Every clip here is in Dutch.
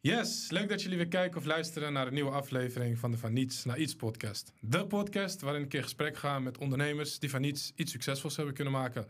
Yes, leuk dat jullie weer kijken of luisteren naar een nieuwe aflevering van de Van Niets naar Iets podcast. De podcast waarin ik in gesprek ga met ondernemers die van niets iets succesvols hebben kunnen maken.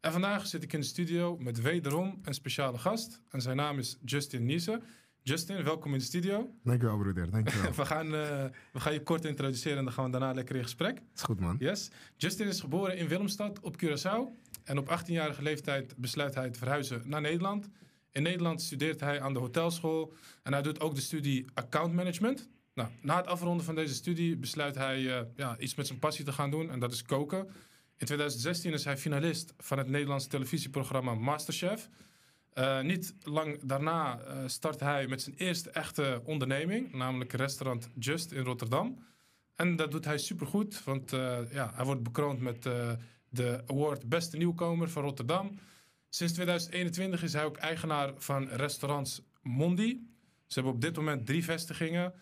En vandaag zit ik in de studio met wederom een speciale gast. En zijn naam is Justin Niese. Justin, welkom in de studio. Dankjewel, broeder. Dankjewel. we, gaan, eh, we gaan je kort introduceren en dan gaan we daarna lekker in gesprek. Is goed, man. Yes. Justin is geboren in Willemstad op Curaçao. En op 18-jarige leeftijd besluit hij te verhuizen naar Nederland. In Nederland studeert hij aan de hotelschool en hij doet ook de studie account management. Nou, na het afronden van deze studie besluit hij eh, ja, iets met zijn passie te gaan doen en dat is koken. In 2016 is hij finalist van het Nederlandse televisieprogramma Masterchef. Eh, niet lang daarna eh, start hij met zijn eerste echte onderneming, namelijk restaurant Just in Rotterdam. En dat doet hij supergoed, want ja, hij wordt bekroond met de award Beste Nieuwkomer van Rotterdam. Sinds 2021 is hij ook eigenaar van restaurants Mondi. Ze hebben op dit moment drie vestigingen.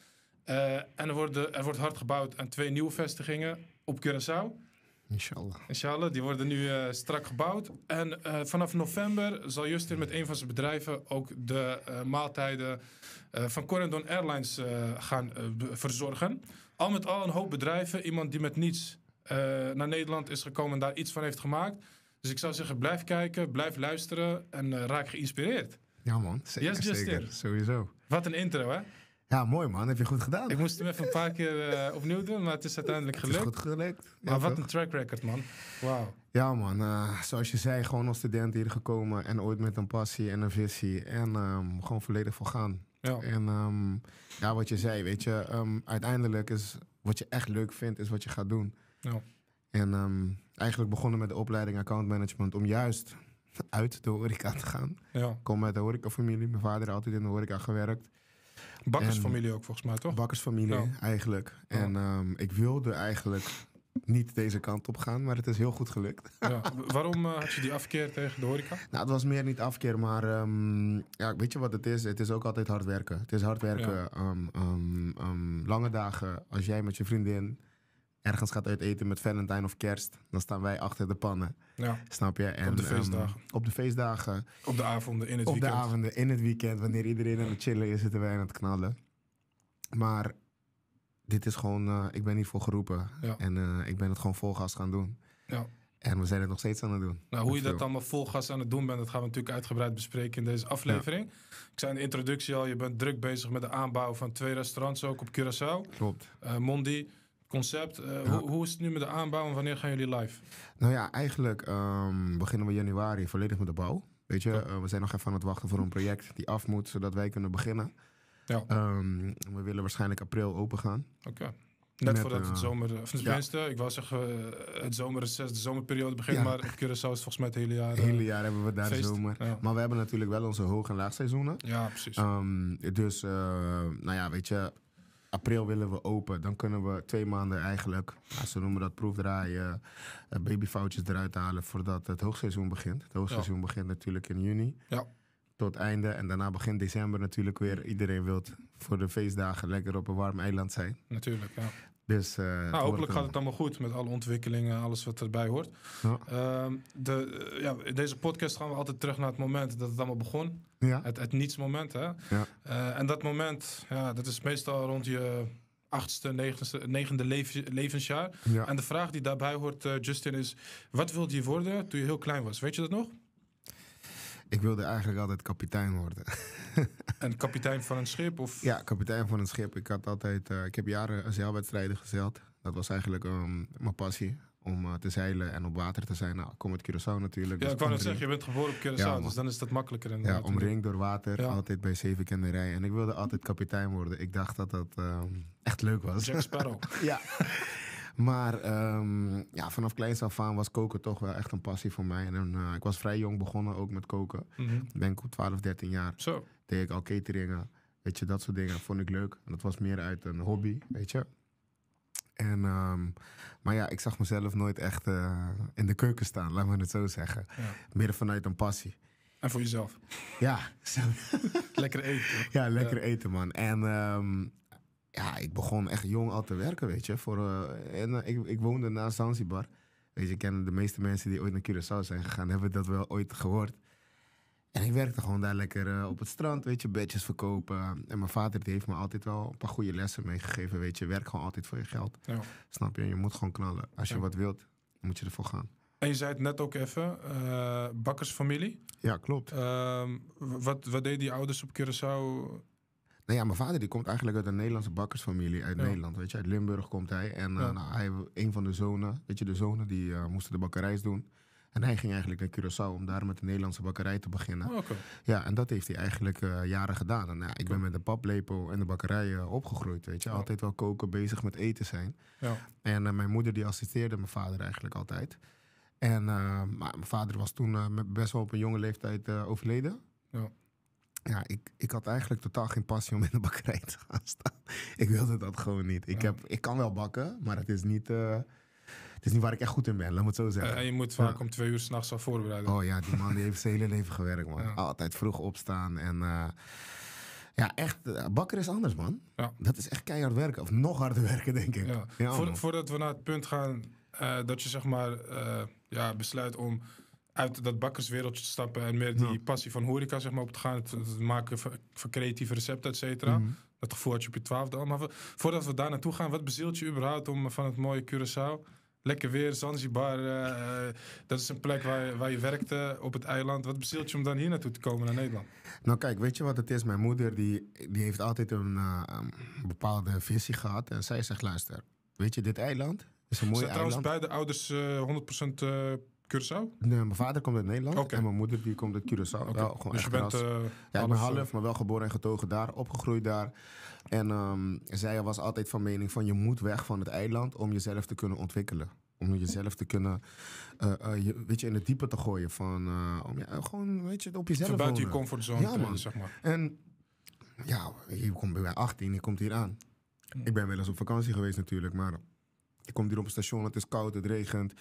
Eh, en er, worden, er wordt hard gebouwd aan twee nieuwe vestigingen op Curaçao. Inshallah. Inshallah, die worden nu eh, strak gebouwd. En eh, vanaf november zal Justin met een van zijn bedrijven ook de maaltijden van Corendon Airlines gaan verzorgen. Al met al een hoop bedrijven. Iemand die met niets naar Nederland is gekomen en daar iets van heeft gemaakt. Dus ik zou zeggen, blijf kijken, blijf luisteren en eh, raak geïnspireerd. Ja man, zeker, yes, zeker. Sowieso. Wat een intro, hè? Ja, mooi man. Heb je goed gedaan. Ik moest hem even een paar keer eh, opnieuw doen, maar het is uiteindelijk gelukt. Het is goed gelukt. Ja, maar wat een track record, man. Wauw. Ja man, eh, zoals je zei, gewoon als student hier gekomen en ooit met een passie en een visie en ehm, gewoon volledig voor gaan. Ja. En ehm, ja, wat je zei, weet je, ehm, uiteindelijk is wat je echt leuk vindt, is wat je gaat doen. Ja. En ehm, eigenlijk begonnen met de opleiding account management om juist uit de horeca te gaan. Ja. Kom uit de horecafamilie. Mijn vader had altijd in de horeca gewerkt. Bakkersfamilie ook volgens mij, toch? Bakkersfamilie, eigenlijk. En ehm, ik wilde eigenlijk niet deze kant op gaan, maar het is heel goed gelukt. Ja. Waarom eh, had je die afkeer tegen de horeca? Nou, het was meer niet afkeer, maar ehm, ja, weet je wat het is? Het is ook altijd hard werken. Het is hard werken, lange dagen. Als jij met je vriendin ergens gaat uit eten met Valentijn of Kerst, dan staan wij achter de pannen. Ja. Snap je? En, op de ehm, feestdagen. op de feestdagen. Op de avonden in het weekend. Op de avonden in het weekend, wanneer iedereen aan het chillen is, zitten wij aan het knallen. Maar dit is gewoon, eh, ik ben hiervoor geroepen. En eh, ik ben het gewoon vol gas gaan doen. Ja. En we zijn het nog steeds aan het doen. Nou, hoe je dat allemaal vol gas aan het doen bent, dat gaan we natuurlijk uitgebreid bespreken in deze aflevering. Ik zei in de introductie al, je bent druk bezig met de aanbouw van twee restaurants ook op Curaçao. Klopt. Eh, Mondi concept. Eh, hoe, hoe, is het nu met de aanbouw en wanneer gaan jullie live? Nou ja, eigenlijk ehm, beginnen we januari volledig met de bouw. Weet je, eh, we zijn nog even aan het wachten voor een project die af moet, zodat wij kunnen beginnen. Ja. Ehm, we willen waarschijnlijk april open gaan. Oké. Net voordat het eh, zomer, of tenminste, ik was zeggen, het zomerreces, de zomerperiode begint, ja. maar keur Curaçao is volgens mij het hele jaar. Het hele jaar hebben we daar feest. zomer. Maar we hebben natuurlijk wel onze hoog- en laagseizoenen. Ja, precies. Ehm, dus, nou ja, weet je, april willen we open. Dan kunnen we twee maanden eigenlijk, ze noemen dat proefdraaien, eh, babyfoutjes eruit halen voordat het hoogseizoen begint. Het hoogseizoen begint natuurlijk in juni. Ja. Tot einde. En daarna begin december natuurlijk weer. Iedereen wil voor de feestdagen lekker op een warm eiland zijn. Natuurlijk, ja. Dus, eh, nou, hopelijk gaat het allemaal goed met alle ontwikkelingen, alles wat erbij hoort. Ja. Ehm, de, eh, ja, in deze podcast gaan we altijd terug naar het moment dat het allemaal begon. Ja. Het, het niets moment. Hè? Eh, en dat moment, ja, dat is meestal rond je achtste, negende, negende levensjaar. En de vraag die daarbij hoort, Justin, is: wat wilde je worden toen je heel klein was? Weet je dat nog? Ik wilde eigenlijk altijd kapitein worden. en kapitein van een schip? Of? Ja, kapitein van een schip. Ik, had altijd, eh, ik heb jaren zeilwedstrijden gezeild. Dat was eigenlijk ehm, mijn passie. Om eh, te zeilen en op water te zijn. Nou, kom uit Curaçao natuurlijk. Ja, dus ik wou net zeggen, je bent geboren op Curaçao. dus dan is dat makkelijker. Ja, eh, omringd door water. Altijd bij zeven rijden. En ik wilde altijd kapitein worden. Ik dacht dat dat ehm, echt leuk was. Jack Sparrow. ja. Maar ehm, ja, vanaf kleins af aan was koken toch wel echt een passie voor mij. En eh, ik was vrij jong begonnen ook met koken. Mhm. ik denk op 12, 13 jaar. Zo. Deed ik al cateringen. Weet je, dat soort dingen vond ik leuk. dat was meer uit een hobby, weet je. En, ehm, maar ja, ik zag mezelf nooit echt eh, in de keuken staan, laat maar het zo zeggen. Ja. Meer vanuit een passie. En voor jezelf. Ja. lekker eten. Ja, lekker eten, man. En ehm, ja, ik begon echt jong al te werken, weet je. Voor, eh, en, eh, ik, ik woonde na Zanzibar. Weet je, ken de meeste mensen die ooit naar Curaçao zijn gegaan, hebben dat wel ooit gehoord. En ik werkte gewoon daar lekker eh, op het strand, weet je, bedjes verkopen. En mijn vader die heeft me altijd wel een paar goede lessen meegegeven, weet je. Werk gewoon altijd voor je geld. Ja. Snap je? Je moet gewoon knallen. Als je wat wilt, moet je ervoor gaan. En je zei het net ook even, bakkersfamilie. Ja, klopt. Ehm, wat, wat deden die ouders op Curaçao? ja, mijn vader die komt eigenlijk uit een Nederlandse bakkersfamilie uit Nederland. Weet je, uit Limburg komt hij. En eh, nou, hij, een van de zonen, weet je, de zonen die eh, moesten de bakkerijs doen. En hij ging eigenlijk naar Curaçao om daar met de Nederlandse bakkerij te beginnen. Oh, ja, en dat heeft hij eigenlijk eh, jaren gedaan. En, ik ben met de paplepel en de bakkerij opgegroeid, weet je. Altijd wel koken, bezig met eten zijn. En mijn moeder die assisteerde mijn vader eigenlijk altijd. En maar mijn vader was toen best wel op een jonge leeftijd overleden. Ja ja, ik, ik had eigenlijk totaal geen passie om in de bakkerij te gaan staan. Ik wilde dat gewoon niet. Ik, heb, ik kan wel bakken, maar het is niet... Uh, het is niet waar ik echt goed in ben, laat me het zo eh, zeggen. en je moet vaak om twee uur s'nachts al voorbereiden. Oh ja, die man die heeft zijn hele leven gewerkt, man. Altijd vroeg opstaan en... Eh, ja, echt, bakker is anders, man. Dat is echt keihard werken. Of nog harder werken, denk ik. Ja. voordat we naar het punt gaan dat je zeg maar ja, besluit om uit dat bakkerswereldje te stappen en meer die passie van horeca zeg maar, op te gaan. Het, maken van, creatieve recepten, et cetera. Mhm. Dat gevoel had je op je twaalfde al. Maar voordat we daar naartoe gaan, wat bezielt je überhaupt om van het mooie Curaçao... Lekker weer, Zanzibar, eh, eh, dat is een plek waar, je, waar je werkte op het eiland. Wat bezielt je om dan hier naartoe te komen, naar Nederland? Nou kijk, weet je wat het is? Mijn moeder die, die heeft altijd een, eh, bepaalde visie gehad. En zij zegt, luister, weet je, dit eiland is een mooi Zijn trouwens beide ouders uh, 100% Curaçao? Nee, mijn vader komt uit Nederland en mijn moeder die komt uit Curaçao. Okay. dus je bent... Uh, ja, ik ben half, eh, maar wel geboren en getogen daar, opgegroeid daar. En ehm, zij was altijd van mening van je moet weg van het eiland om jezelf te kunnen ontwikkelen. Om jezelf te kunnen, eh, je, weet je, in het diepe te gooien. Van, om, gewoon, weet je, op jezelf Te buiten je comfortzone, ja, man. zeg maar. En ja, je komt bij mij 18, je komt hier aan. Ik ben wel eens op vakantie geweest natuurlijk, maar... Ik kom hier op het station, het is koud, het regent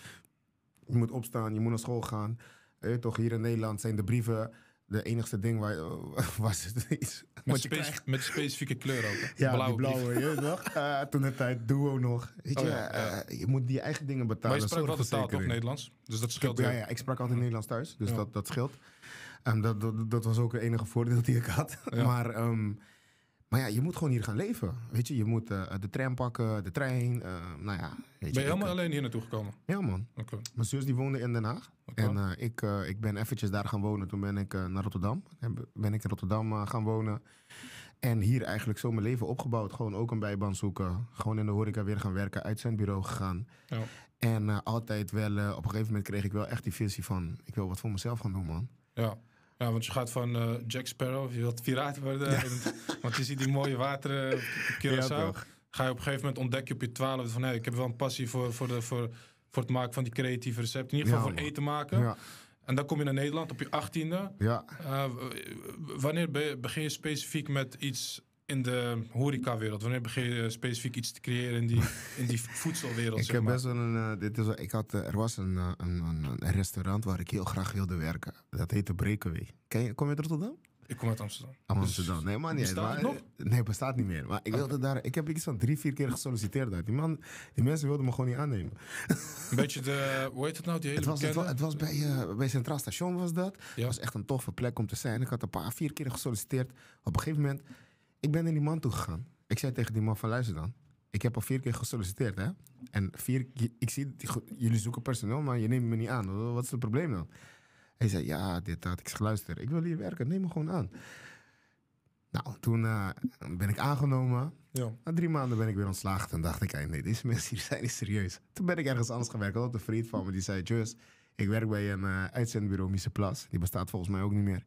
je moet opstaan, je moet naar school gaan. Eh, toch, hier in Nederland zijn de brieven de enigste ding waar, waar ze iets... Met, specifieke kleur ook. Ja, blauwe, je ah, toen de tijd Duo nog. Weet oh je, oh, je moet die eigen dingen betalen. Maar je sprak altijd toch, Nederlands? Dus dat scheelt ik, Ja, ik sprak altijd Nederlands thuis, dus dat, dat scheelt. Um, dat, dat, was ook het enige voordeel die ik had. Maar... Ehm, maar ja, je moet gewoon hier gaan leven. Weet je, je moet eh, de tram pakken, de trein. Uh, nou ja, weet ben je helemaal eh, alleen hier naartoe gekomen? Ja, man. Okay. Mijn zus die woonde in Den Haag. En ik, ik ben eventjes daar gaan wonen. Toen ben ik naar Rotterdam. ben ik in Rotterdam gaan wonen. En hier eigenlijk zo mijn leven opgebouwd. Gewoon ook een bijbaan zoeken. Gewoon in de horeca weer gaan werken. Uit zijn bureau gegaan. Ja. En altijd wel, op een gegeven moment kreeg ik wel echt die visie van... ik wil wat voor mezelf gaan doen, man. Ja. Ja, want je gaat van eh, Jack Sparrow, je wilt piraat worden. En, want je ziet die mooie wateren eh, op Ga je op een gegeven moment ontdekken op je twaalfde van... Hey, ik heb wel een passie voor, voor, de, voor, voor het maken van die creatieve recepten. In ieder geval voor eten maken. En dan kom je naar Nederland op je achttiende. Ja. Eh, wanneer begin je specifiek met iets in de horecawereld? Wanneer begin je eh, specifiek iets te creëren in die, in die voedselwereld? ik heb best wel een. Eh, dit is, ik had, eh, er was een, een, een, restaurant waar ik heel graag wilde werken. Dat heette Breakaway. Ken je, kom je uit Rotterdam? Ik kom uit Amsterdam. Amsterdam, nee man. Niet bestaat maar, het nog? Nee, bestaat niet meer. Maar ik, wilde daar, ik heb iets van drie, vier keer gesolliciteerd Die, man, die mensen wilden me gewoon niet aannemen. Een beetje de, hoe heet het nou, die hele het was, het was, het was, bij, bij Centraal Station was dat. Het was echt een toffe plek om te zijn. Ik had een paar, vier keer gesolliciteerd. Op een gegeven moment ik ben naar die man toe gegaan. Ik zei tegen die man van luister dan. Ik heb al vier keer gesolliciteerd, hè? En vier keer, ik zie, jullie zoeken personeel, maar je neemt me niet aan. Wat is het probleem dan? Hij zei, ja, dit, dat. Ik zeg, luister, ik wil hier werken. Neem me gewoon aan. Nou, toen eh, ben ik aangenomen. Ja. Na drie maanden ben ik weer ontslagen. En dacht ik, nee, deze mensen hier zijn niet serieus. Toen ben ik ergens anders gewerkt. Ik had een vriend van me die zei, Jus, ik werk bij een eh, uitzendbureau Mise Plas. Die bestaat volgens mij ook niet meer.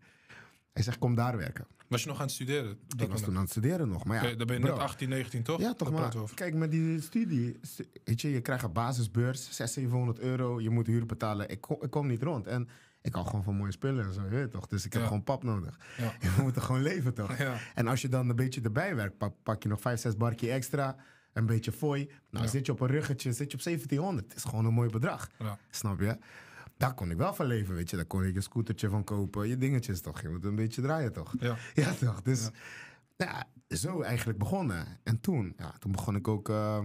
Hij zegt, kom daar werken. Was je nog aan het studeren? Dat ik was toen aan het studeren nog. Maar ja, dan ben je bro. net 18, 19 toch? Ja, toch maar. Kijk, met die studie, weet je, je krijgt een basisbeurs, 600, 700 euro. Je moet huur betalen. Ik kom, ik kom niet rond. En ik hou gewoon van mooie spullen en zo, weet toch? Dus ik heb gewoon pap nodig. Ja. Je moet er gewoon leven, toch? En als je dan een beetje erbij werkt, pak, je nog 5, 6 barkie extra een beetje fooi. Nou, zit je op een ruggetje, zit je op 1700. Het is gewoon een mooi bedrag. Snap je? daar kon ik wel van leven, weet je. Daar kon ik een scootertje van kopen, je dingetjes toch. Je moet een beetje draaien, toch? Ja, ja toch? Dus nou ja. zo eigenlijk begonnen. En toen, ja, toen begon ik ook... Uh, eh,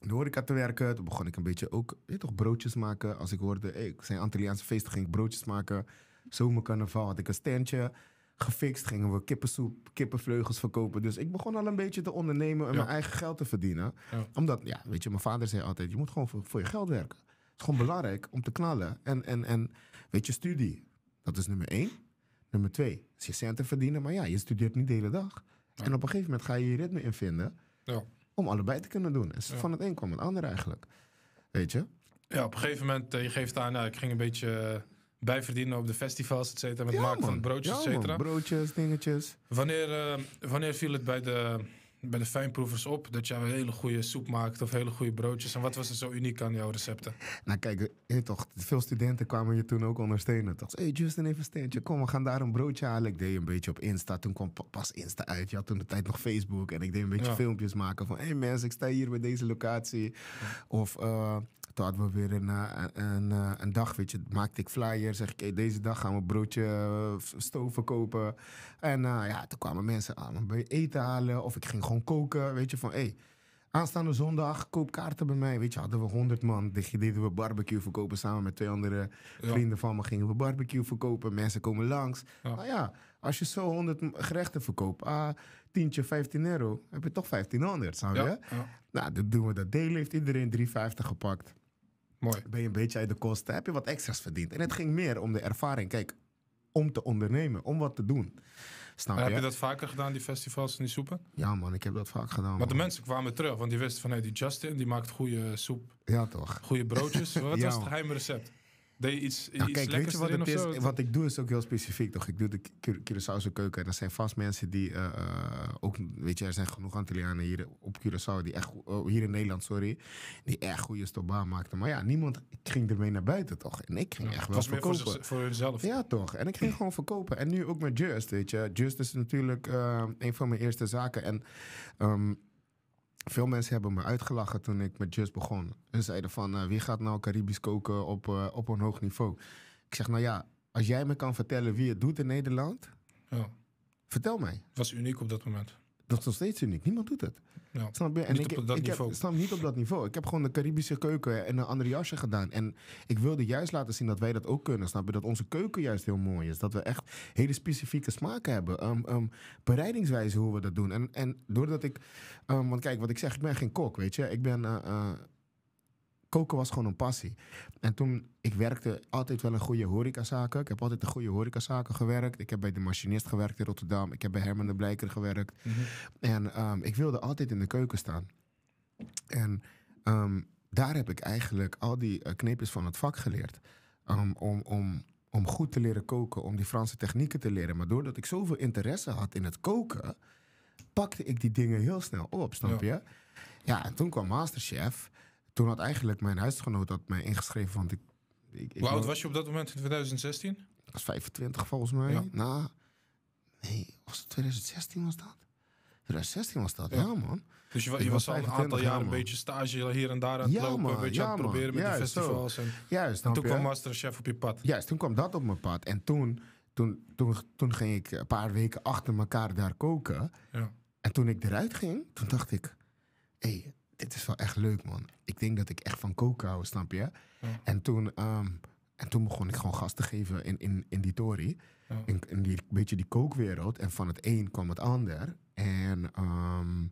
in de horeca te werken. Toen begon ik een beetje ook je, toch broodjes maken. Als ik hoorde, hey, ik zijn Antilliaanse feesten, ging ik broodjes maken. Zomercarnaval had ik een standje gefixt. Gingen we kippensoep, kippenvleugels verkopen. Dus ik begon al een beetje te ondernemen en mijn eigen geld te verdienen. Omdat, ja, weet je, mijn vader zei altijd, je moet gewoon voor je geld werken gewoon belangrijk om te knallen. En, en, en weet je, studie, dat is nummer één. Nummer twee, is je centen verdienen. Maar ja, je studeert niet de hele dag. En op een gegeven moment ga je je ritme in vinden ja. om allebei te kunnen doen. Dus van het een kwam het ander eigenlijk. Weet je? Ja, op een gegeven moment, eh, je geeft aan, nou, ik ging een beetje eh, bijverdienen op de festivals, et cetera. Met de maken van broodjes, et cetera. broodjes, dingetjes. Wanneer, eh, wanneer viel het bij de bij de fijnproevers op dat je een hele goede soep maakt of hele goede broodjes? En wat was er zo uniek aan jouw recepten? Nou kijk, eh, eh, toch, veel studenten kwamen je toen ook ondersteunen. Toch? Hey Justin, even een steentje, kom we gaan daar een broodje halen. Ik deed een beetje op Insta, toen kwam pas Insta uit. Je had toen de tijd nog Facebook en ik deed een beetje filmpjes maken van... Hé hey mensen, ik sta hier bij deze locatie. Of eh, toen hadden we weer een, eh, een, een, eh, een dag, weet je, maakte ik flyers. Zeg ik, hey, deze dag gaan we broodje eh, stoven kopen. En ja, toen kwamen mensen aan bij eten halen of ik ging gewoon koken. Weet je, van hey, aanstaande zondag koop kaarten bij mij. Weet je, hadden we 100 man, deden we barbecue verkopen samen met twee andere vrienden van me. Gingen we barbecue verkopen, mensen komen langs. Ja. Nou ja, als je zo 100 gerechten verkoopt, ah, tientje, 15 euro, heb je toch 1500, zou je? Nou, dan doen we dat deel, heeft iedereen 3,50 gepakt. Mooi. Ben je een beetje uit de kosten, heb je wat extra's verdiend. En het ging meer om de ervaring. Kijk, om te ondernemen, om wat te doen. Snap je? Heb je dat vaker gedaan, die festivals en die soepen? Ja man, ik heb dat vaak gedaan. Maar de mensen kwamen terug, want die wisten van... Hey, die Justin, die maakt goede soep. Ja toch. Goede broodjes. wat was het geheime recept? Deed je iets, nou, kijk, weet je wat het is? Wat ik doe is ook heel specifiek, toch? Ik doe de Curaçaose keuken. En er zijn vast mensen die eh, eh, ook... Weet je, er zijn genoeg Antillianen hier op Curaçao... Die echt, oh, hier in Nederland, sorry... Die echt goede stobaan maakten. Maar ja, niemand ging ermee naar buiten, toch? En ik ging echt wel verkopen. Voor, voor hunzelf. Ja, toch? En ik ging gewoon verkopen. En nu ook met Just, weet je. Just is natuurlijk eh, een van mijn eerste zaken. En... Ehm, veel mensen hebben me uitgelachen toen ik met Just begon. En zeiden van, eh, wie gaat nou Caribisch koken op, eh, op een hoog niveau? Ik zeg, nou ja, als jij me kan vertellen wie het doet in Nederland, ja. vertel mij. Het was uniek op dat moment. Dat is nog steeds uniek. Niemand doet het. Ja. Snap je? En ik, op dat niveau. Heb, snap niet op dat niveau. Ik heb gewoon de Caribische keuken en een andere jasje gedaan. En ik wilde juist laten zien dat wij dat ook kunnen. Snap je? Dat onze keuken juist heel mooi is. Dat we echt hele specifieke smaken hebben. Ehm, ehm, bereidingswijze hoe we dat doen. En, en doordat ik. Ehm, want kijk, wat ik zeg, ik ben geen kok, weet je. Ik ben. Eh, eh, koken was gewoon een passie. En toen, ik werkte altijd wel een goede horecazaken. Ik heb altijd een goede horecazaken gewerkt. Ik heb bij de machinist gewerkt in Rotterdam. Ik heb bij Herman de Blijker gewerkt. Mhm. En ehm, ik wilde altijd in de keuken staan. En ehm, daar heb ik eigenlijk al die uh, kneepjes van het vak geleerd. Ehm, om, om, om goed te leren koken, om die Franse technieken te leren. Maar doordat ik zoveel interesse had in het koken, pakte ik die dingen heel snel op, snap je? ja en toen kwam Masterchef toen had eigenlijk mijn huisgenoot dat mij ingeschreven. Want ik, ik, Hoe oud was je op dat moment in 2016? Dat was 25 volgens mij. Ja. nee, was het 2016 was dat? 2016 was dat, ja, man. Dus je, was, was al een aantal jaar, een beetje stage hier en daar aan het ja, lopen. Man, een beetje ja, proberen met Juist, festivals. En, Juist, toen kwam Masterchef op je pad. Juist, toen kwam dat op mijn pad. En toen, toen, toen, toen ging ik een paar weken achter elkaar daar koken. En toen ik eruit ging, toen dacht ik... Hé, hey, dit is wel echt leuk, man. Ik denk dat ik echt van koken hou, snap je? En, toen, ehm, en toen begon ik gewoon gas te geven in, in, in die tory. Ja. In, die, beetje die kookwereld. En van het een kwam het ander. En ehm,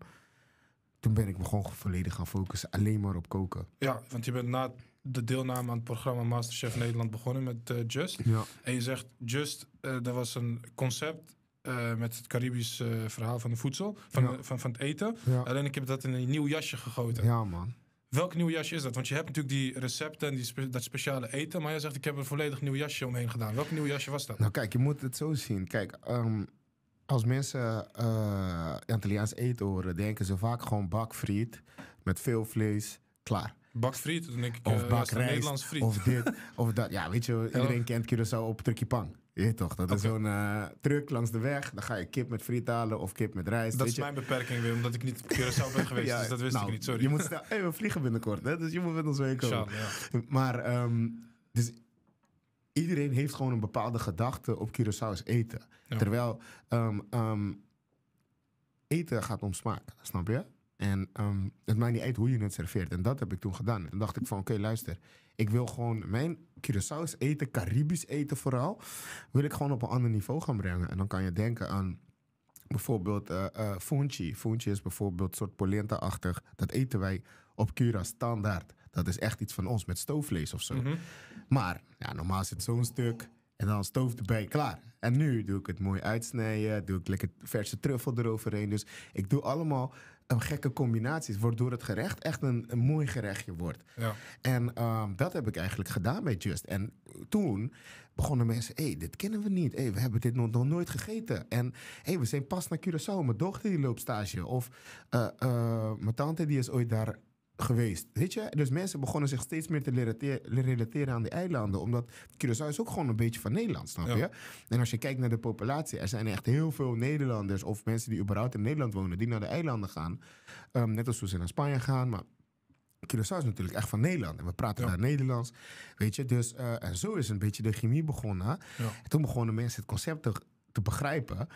toen ben ik me gewoon volledig gaan focussen. Alleen maar op koken. Ja, want je bent na de deelname aan het programma Masterchef Nederland begonnen met eh, Just. En je zegt, Just, dat eh, was een concept eh, met het Caribisch eh, verhaal van de voedsel, van, eh, van, van het eten. Alleen ik heb dat in een nieuw jasje gegoten. Ja, man. Welk nieuw jasje is dat? Want je hebt natuurlijk die recepten en die dat speciale eten. Maar jij zegt, ik heb een volledig nieuw jasje omheen gedaan. Welk nieuw jasje was dat? Nou kijk, je moet het zo zien. Kijk, ehm, als mensen uh, eten horen... denken ze vaak gewoon bakfriet met veel vlees, klaar. Bakfriet, dan denk ik, of bakrijst, Nederlands friet. Of dit, of dat. Ja, weet je, iedereen kent Curaçao op pang. Je toch, dat is zo'n uh, langs de weg. Dan ga je kip met friet halen of kip met rijst. Dat is mijn beperking weer, omdat ik niet op Curaçao ben geweest. dus dat wist ik nou, niet, sorry. Je moet snel, we vliegen binnenkort, hè, dus je moet met ons meekomen. Ja. Maar, ehm, dus iedereen heeft gewoon een bepaalde gedachte op Curaçao's eten. Terwijl ehm, ehm, eten gaat om smaak, snap je? En ehm, het maakt niet uit hoe je het serveert. En dat heb ik toen gedaan. En dacht ik van, oké, luister. Ik wil gewoon mijn Curaçao's eten, Caribisch eten vooral... wil ik gewoon op een ander niveau gaan brengen. En dan kan je denken aan bijvoorbeeld uh, uh, funchi. Funchi is bijvoorbeeld een soort polenta-achtig. Dat eten wij op Cura standaard. Dat is echt iets van ons, met stoofvlees of zo. Mhm. Maar ja, normaal zit zo'n stuk... En dan stoof erbij, klaar. En nu doe ik het mooi uitsnijden, doe ik lekker verse truffel eroverheen. Dus ik doe allemaal een gekke combinaties, waardoor het gerecht echt een, een mooi gerechtje wordt. Ja. En ehm, dat heb ik eigenlijk gedaan bij Just. En toen begonnen mensen, hé, hey, dit kennen we niet. Hey, we hebben dit nog, nog nooit gegeten. En hey, we zijn pas naar Curaçao. Mijn dochter die loopt stage. Of eh, eh, mijn tante die is ooit daar geweest. Weet je? Dus mensen begonnen zich steeds meer te relateren, aan de eilanden. Omdat Curaçao is ook gewoon een beetje van Nederland, snap je? En als je kijkt naar de populatie, er zijn echt heel veel Nederlanders of mensen die überhaupt in Nederland wonen, die naar de eilanden gaan. Ehm, net als hoe ze naar Spanje gaan, maar Curaçao is natuurlijk echt van Nederland. En we praten ja. daar Nederlands. Weet je, dus eh, en zo is een beetje de chemie begonnen. En toen begonnen mensen het concept te, te begrijpen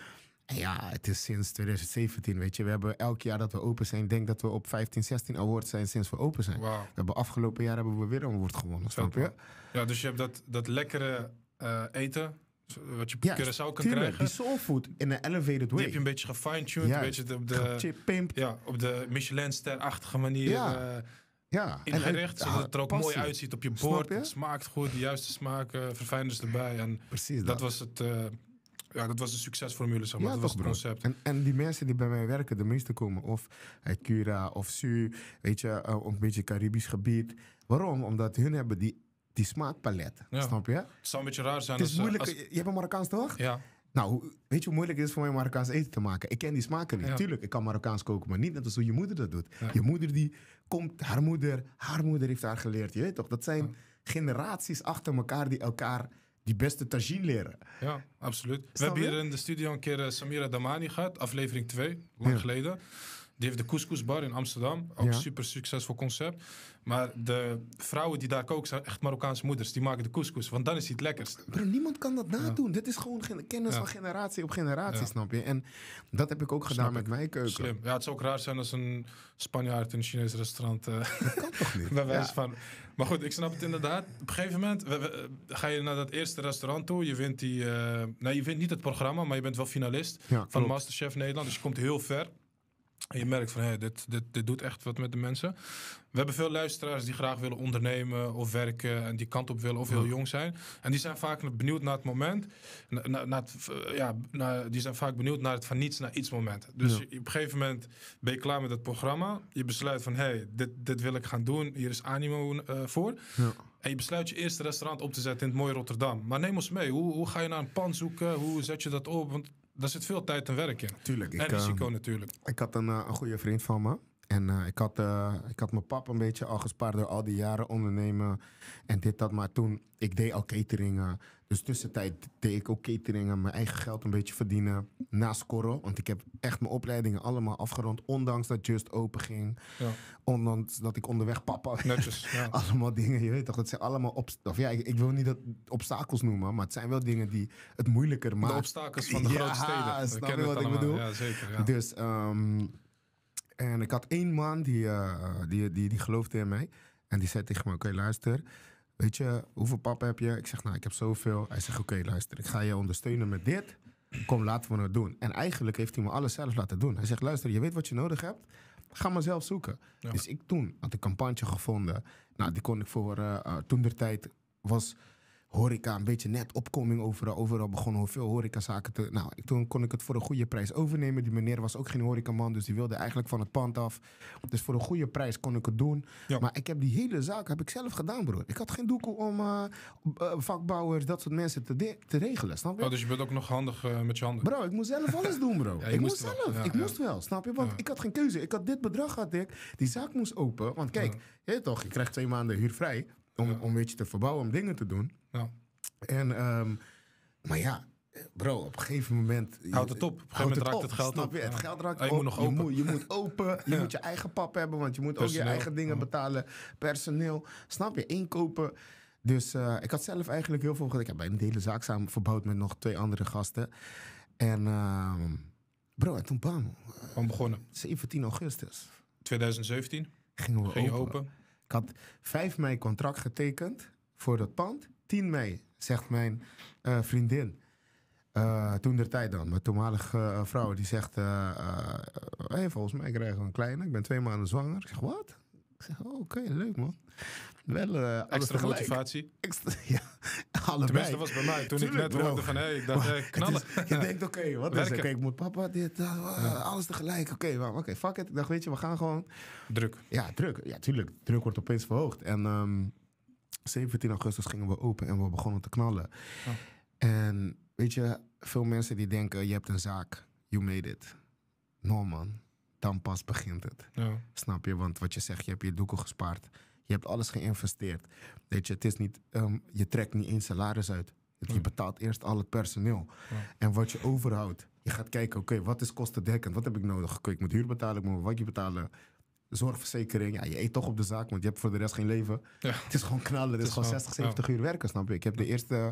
ja, het is sinds 2017, weet je. We hebben elk jaar dat we open zijn, denk dat we op 15, 16 awards zijn sinds we open zijn. Wow. We hebben afgelopen jaar hebben we weer een award gewonnen, snap je? Ja, dus je hebt dat, dat lekkere eh, eten, wat je ja, Curaçao kan krijgen. die soulfood in een elevated way. Die heb je een beetje gefine-tuned, een beetje op de, ja, op de Michelin-ster-achtige manier ja. Uh, ingericht. En, zodat het er ook mooi uitziet op je bord. Het smaakt goed, de juiste smaken, eh, verfijnders erbij. En Precies dat. was het... Ja, dat was een succesformule, zeg maar. Ja, dat was het concept. En, en, die mensen die bij mij werken, de meeste komen of uit Cura of Su, weet je, uh, een beetje Caribisch gebied. Waarom? Omdat hun hebben die, die smaakpalet, snap je? Het zou een beetje raar zijn. Het is als, eh, moeilijk, je hebt een Marokkaans toch? Ja. Nou, weet je hoe moeilijk het is voor mij Marokkaans eten te maken? Ik ken die smaken natuurlijk Tuurlijk, ik kan Marokkaans koken, maar niet net als hoe je moeder dat doet. Je moeder die komt, haar moeder, haar moeder heeft haar geleerd. Je weet toch, dat zijn generaties achter elkaar die elkaar die beste tagine leren. Ja, absoluut. we hebben hier in de studio een keer eh, Samira Damani gehad, aflevering 2, lang geleden die heeft de couscousbar in Amsterdam. Ook ja. super succesvol concept. Maar de vrouwen die daar koken zijn echt Marokkaanse moeders. Die maken de couscous, want dan is het lekkerst. Bro, niemand kan dat nadoen. Ja. Dit is gewoon kennis van generatie op generatie, snap je? En dat heb ik ook gedaan met mijn keuken. Slim. Ja, het zou ook raar zijn als een Spanjaard in een Chinees restaurant... Eh, dat kan toch niet? Maar goed, ik snap het inderdaad. Op een gegeven moment eh, ga je naar dat eerste restaurant toe. Je vindt die, eh, nou, je wint niet het programma, maar je bent wel finalist van Masterchef Nederland. Dus je komt heel ver. En je merkt van hé, dit, dit, dit doet echt wat met de mensen. We hebben veel luisteraars die graag willen ondernemen of werken en die kant op willen of heel jong zijn. En die zijn vaak benieuwd naar het moment. Na, eh, ja, die zijn vaak benieuwd naar het van niets naar iets moment. Dus op een gegeven moment ben je klaar met het programma. Je besluit van hé, hey, dit, dit wil ik gaan doen. Hier is animo eh, voor. Ja. En je besluit je eerste restaurant op te zetten in het mooie Rotterdam. Maar neem ons mee. Hoe, hoe ga je naar een pan zoeken? Hoe zet je dat op? Want daar zit veel tijd en werk in. Tuurlijk. Ik, en risico eh, natuurlijk. Ik had een, eh, een goede vriend van me. En eh, ik, had, eh, ik had mijn pap een beetje al gespaard door al die jaren ondernemen. En dit, dat. Maar toen, ik deed al cateringen. Dus tussentijd deed ik ook cateringen. Mijn eigen geld een beetje verdienen. Naast Corel. Want ik heb echt mijn opleidingen allemaal afgerond. Ondanks dat Just open ging. Ja. Ondanks dat ik onderweg papa Netjes, ja. allemaal dingen. Je weet toch, dat zijn allemaal of Ja, ik, wil niet dat obstakels noemen. Maar het zijn wel dingen die het moeilijker maken. De obstakels van de grote steden. Snap je wat ik bedoel? Ja, zeker. Dus... Ehm, en ik had één man die, eh, die, die, die geloofde in mij. En die zei tegen me, oké, luister. Weet je, hoeveel papa heb je? Ik zeg, nou, ik heb zoveel. Hij zegt, oké, luister, ik ga je ondersteunen met dit. Kom, laten we het doen. En eigenlijk heeft hij me alles zelf laten doen. Hij zegt, luister, je weet wat je nodig hebt. Ga maar zelf zoeken. Dus ik toen had ik een campantje gevonden. Nou, die kon ik voor... Uh, toen de tijd was horeca een beetje net opkoming overal. Overal begonnen veel horecazaken te... Nou, toen kon ik het voor een goede prijs overnemen. Die meneer was ook geen horecaman, dus die wilde eigenlijk van het pand af. Dus voor een goede prijs kon ik het doen. Maar ik heb die hele zaak heb ik zelf gedaan, broer. Ik had geen doekel om eh, eh, vakbouwers, dat soort mensen te, te regelen, snap je? Oh, dus je bent ook nog handig eh, met je handen? Bro, ik moest zelf alles doen, bro. ik moest, zelf. ik moest wel, snap je? Want ik had geen keuze. Ik had dit bedrag, had ik. Die zaak moest open. Want kijk, je toch, Je krijgt twee maanden huurvrij. Om, om weet je, te verbouwen, om dingen te doen. En, um, maar ja, Bro, op een gegeven moment... Houd het op. Op een gegeven moment raakt het geld op. Het geld raakt op. Je moet nog open. Je moet, open. Je moet je eigen pap hebben, want je moet ook je eigen dingen betalen. Personeel. Snap je? Inkopen. Dus eh, ik had zelf eigenlijk heel veel... Ik heb bij de hele zaak samen verbouwd met nog twee andere gasten. En ehm, bro, en toen bam. Waarom begonnen. 17 augustus. 2017? Gingen we open. Ik had 5 mei contract getekend voor dat pand. 10 mei, zegt mijn eh, vriendin. Uh, toen der tijd dan, mijn toenmalige eh, vrouw, die zegt: hey, Volgens mij krijgen we een kleine, ik ben twee maanden zwanger. Ik zeg: Wat? Ik zeg: oh, Oké, leuk man wel... Eh, extra motivatie. Extra, ja, allebei. beste was bij mij. Toen ik net hoorde van, hé, ik dacht, knallen. je denkt, oké, wat is Oké, ik moet papa, dit, eh, alles tegelijk. Oké, oké, fuck it. Ik dacht, weet je, we gaan gewoon... Druk. Ja, druk. Ja, tuurlijk. Druk wordt opeens verhoogd. En um, ehm, 17 augustus gingen we open en we begonnen te knallen. Oh. En weet je, veel mensen die denken, je hebt een zaak. You made it. Norman. Dan pas begint het. Ja. Snap je? Want wat je zegt, je hebt je doeken gespaard je hebt alles geïnvesteerd. Weet je, het is niet, ehm, je trekt niet eens salaris uit. Je hmm. betaalt eerst al het personeel. En wat je overhoudt. Je gaat kijken, oké, wat is kostendekkend? Wat heb ik nodig? Okay, ik moet huur betalen, ik moet wakje betalen. Zorgverzekering. Ja, je eet toch op de zaak, want je hebt voor de rest geen leven. Het is gewoon knallen. Het, is gewoon 60, 70 uur werken, snap je? Ik heb de eerste eh,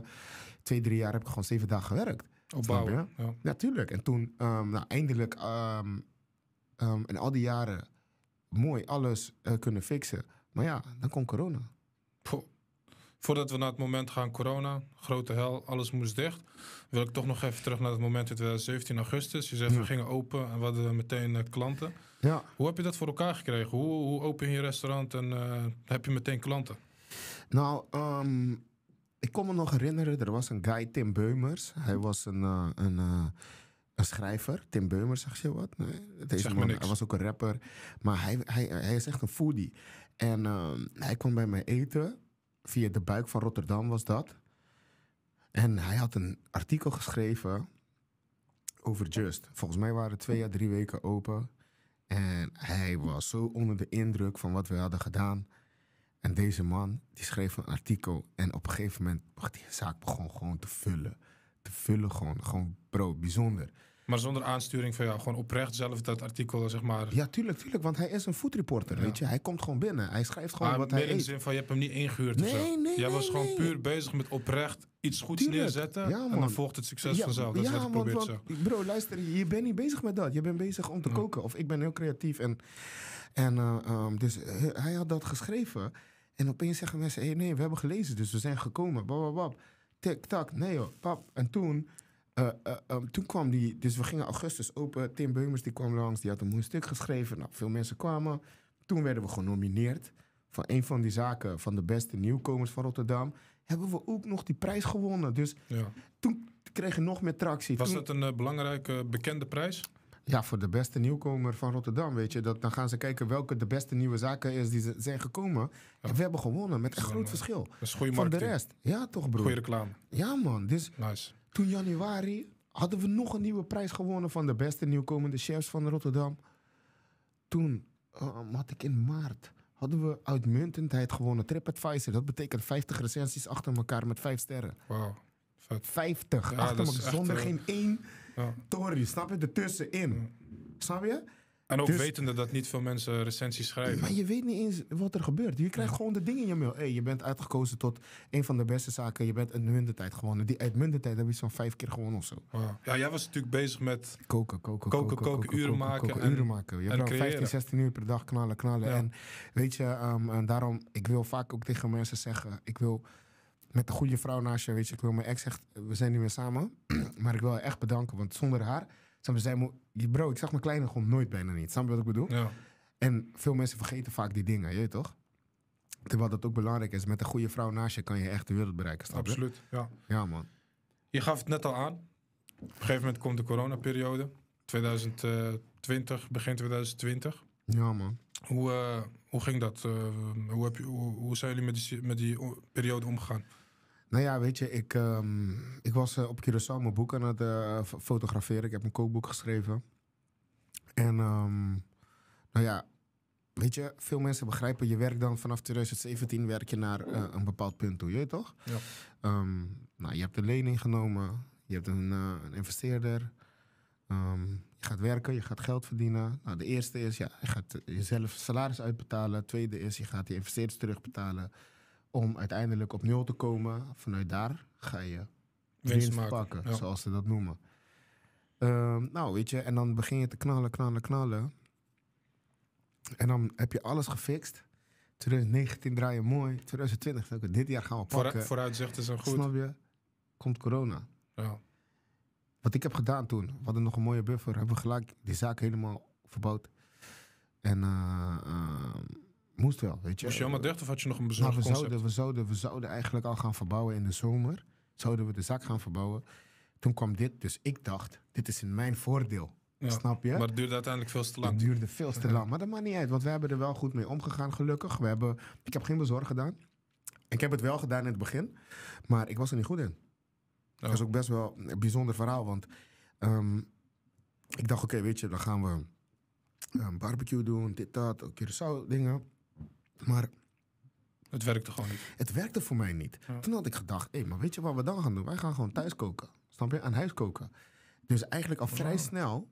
twee, drie jaar heb ik gewoon zeven dagen gewerkt. Opbouwen. Ja. ja, En toen, ehm, nou, eindelijk, um, in al die jaren, mooi alles eh, kunnen fixen. Maar ja, dan komt corona. Voordat we naar het moment gaan, corona, grote hel, alles moest dicht. Wil ik toch nog even terug naar het moment in 2017 augustus. Je zegt, we gingen open en we hadden meteen eh, klanten. Ja. Hoe heb je dat voor elkaar gekregen? Hoe, hoe open je je restaurant en eh, heb je meteen klanten? Nou, ehm, ik kon me nog herinneren, er was een guy, Tim Beumers. Hij was een, eh, een, schrijver. Tim Beumers, zeg je wat? Nee, zeg niks. Hij was ook een rapper. Maar hij, hij, hij is echt een foodie. En ehm, hij kwam bij mij eten. Via de buik van Rotterdam was dat. En hij had een artikel geschreven over Just. Volgens mij waren twee à drie weken open. En hij was zo onder de indruk van wat we hadden gedaan. En deze man, die schreef een artikel. En op een gegeven moment, die zaak begon gewoon te vullen. Te vullen gewoon. Gewoon, bro, bijzonder. Maar zonder aansturing van jou, gewoon oprecht zelf dat artikel, zeg maar. Ja, tuurlijk, tuurlijk. Want hij is een foodreporter, ja. weet je. Hij komt gewoon binnen. Hij schrijft gewoon maar wat hij in de zin van, je hebt hem niet ingehuurd nee, Nee, Jij was gewoon puur bezig met oprecht iets goeds neerzetten. en dan volgt het succes vanzelf. Dat ja, is probeert want, zo. bro, luister, je bent niet bezig met dat. Je bent bezig om te koken. Of ik ben heel creatief. En, en eh, ehm, dus eh, hij had dat geschreven. En opeens zeggen mensen, hey, nee, we hebben gelezen, dus we zijn gekomen. Bababab. Tik, tak, nee joh, pap. En toen eh, eh, ehm, toen kwam die, dus we gingen augustus open. Tim Beumers die kwam langs, die had een mooi stuk geschreven. Nou, veel mensen kwamen. Toen werden we genomineerd van een van die zaken van de beste nieuwkomers van Rotterdam. Hebben we ook nog die prijs gewonnen. Dus ja. toen kreeg je nog meer tractie. Was toen, dat een eh, belangrijke, bekende prijs? Ja, voor de beste nieuwkomer van Rotterdam, weet je. Dat, dan gaan ze kijken welke de beste nieuwe zaken is die zijn gekomen. En we hebben gewonnen met een groot verschil. Dat is goede marketing. Van de rest. Ja, toch broer. Goede reclame. Ja man. Dus nice. Toen januari hadden we nog een nieuwe prijs gewonnen van de beste nieuwkomende chefs van Rotterdam. Toen ehm, had ik in maart hadden we uitmuntendheid gewonnen. TripAdvisor, dat betekent 50 recensies achter elkaar met 5 sterren. Vijftig 50 achter elkaar, zonder eh, geen één ja. Snap je? Ertussenin. Snap je? En ook dus, wetende dat niet veel mensen recensies schrijven. Maar je weet niet eens wat er gebeurt. Je krijgt gewoon de dingen in je mail. Hey, je bent uitgekozen tot een van de beste zaken. Je bent uitmuntendheid gewonnen. Die uitmuntendheid heb je zo'n vijf keer gewonnen of zo. Ja, jij was natuurlijk bezig met... Koken, koken, koken, koken, uren maken. Koken, en, uren maken. Je hebt 15, 16 uur per dag knallen, knallen. En weet je, um, en daarom... Ik wil vaak ook tegen mensen zeggen... Ik wil met een goede vrouw naast je, weet je. Ik wil mijn ex echt... We zijn nu weer samen. maar ik wil haar echt bedanken. Want zonder haar je? bro, ik zag mijn kleine gewoon nooit bijna niet. Snap je wat ik bedoel? Ja. En veel mensen vergeten vaak die dingen, je toch? Terwijl dat ook belangrijk is. Met een goede vrouw naast je kan je echt de wereld bereiken. Snap je? Absoluut, ja. Ja, man. Je gaf het net al aan. Op een gegeven moment komt de coronaperiode. 2020, begin 2020. Ja, man. Hoe, eh, hoe ging dat? Eh, hoe, heb je, hoe, zijn jullie met die, met die periode omgegaan? Nou ja, weet je, ik, ehm, ik was uh, op Curaçao mijn boek aan het eh, fotograferen. Ik heb een kookboek geschreven. En ehm, nou ja, weet je, veel mensen begrijpen, je werkt dan vanaf 2017 werk je naar eh, een bepaald punt toe, je toch? Ja. Ehm, nou, je hebt een lening genomen, je hebt een, een investeerder. je gaat werken, je gaat geld verdienen. Nou, de eerste is, ja, je gaat jezelf salaris uitbetalen. tweede is, je gaat die investeerders terugbetalen om uiteindelijk op nul te komen. Vanuit daar ga je winst, pakken, zoals ze dat noemen. Ehm, nou, weet je, en dan begin je te knallen, knallen, knallen. En dan heb je alles gefixt. 2019 draai je mooi. 2020, ook, dit jaar gaan we pakken. Voor, vooruitzichten zijn goed. Snap je? Komt corona. Ja. Wat ik heb gedaan toen, we hadden nog een mooie buffer. Hebben we gelijk die zaak helemaal verbouwd. En... Eh, ehm, moest wel, weet je. Was je allemaal dicht of had je nog een bezorgd nou, we Zouden, we, zouden, we zouden eigenlijk al gaan verbouwen in de zomer. Zouden we de zak gaan verbouwen. Toen kwam dit, dus ik dacht, dit is in mijn voordeel. Snap je? Maar het duurde uiteindelijk veel te lang. Het duurde veel te lang. Maar dat maakt niet uit, want we hebben er wel goed mee omgegaan, gelukkig. We hebben, ik heb geen bezorg gedaan. Ik heb het wel gedaan in het begin, maar ik was er niet goed in. Oh. Dat is ook best wel een bijzonder verhaal, want ehm, ik dacht, oké, weet je, dan gaan we een ehm, barbecue doen, dit, dat, een keer zo dingen. Maar het werkte gewoon niet. Het werkte voor mij niet. Toen had ik gedacht, hé, hey, maar weet je wat we dan gaan doen? Wij gaan gewoon thuis koken. Snap je? Aan huis koken. Dus eigenlijk al oh, vrij snel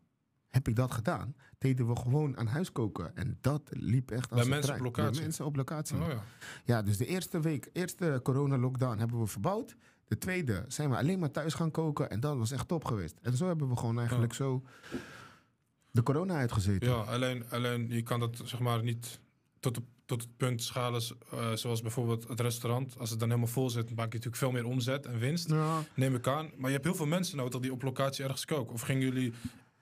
heb ik dat gedaan. Deden we gewoon aan huis koken. En dat liep echt als Bij mensen op locatie? Bij mensen op locatie. Oh, ja. ja, dus de eerste week, eerste corona-lockdown hebben we verbouwd. De tweede zijn we alleen maar thuis gaan koken. En dat was echt top geweest. En zo hebben we gewoon eigenlijk zo de corona uitgezeten. Ja, alleen, alleen je kan dat zeg maar niet tot de tot het punt schalen, eh, zoals bijvoorbeeld het restaurant. Als het dan helemaal vol zit, maak je natuurlijk veel meer omzet en winst. Neem ik aan. Maar je hebt heel veel mensen nodig die op locatie ergens koken. Of gingen jullie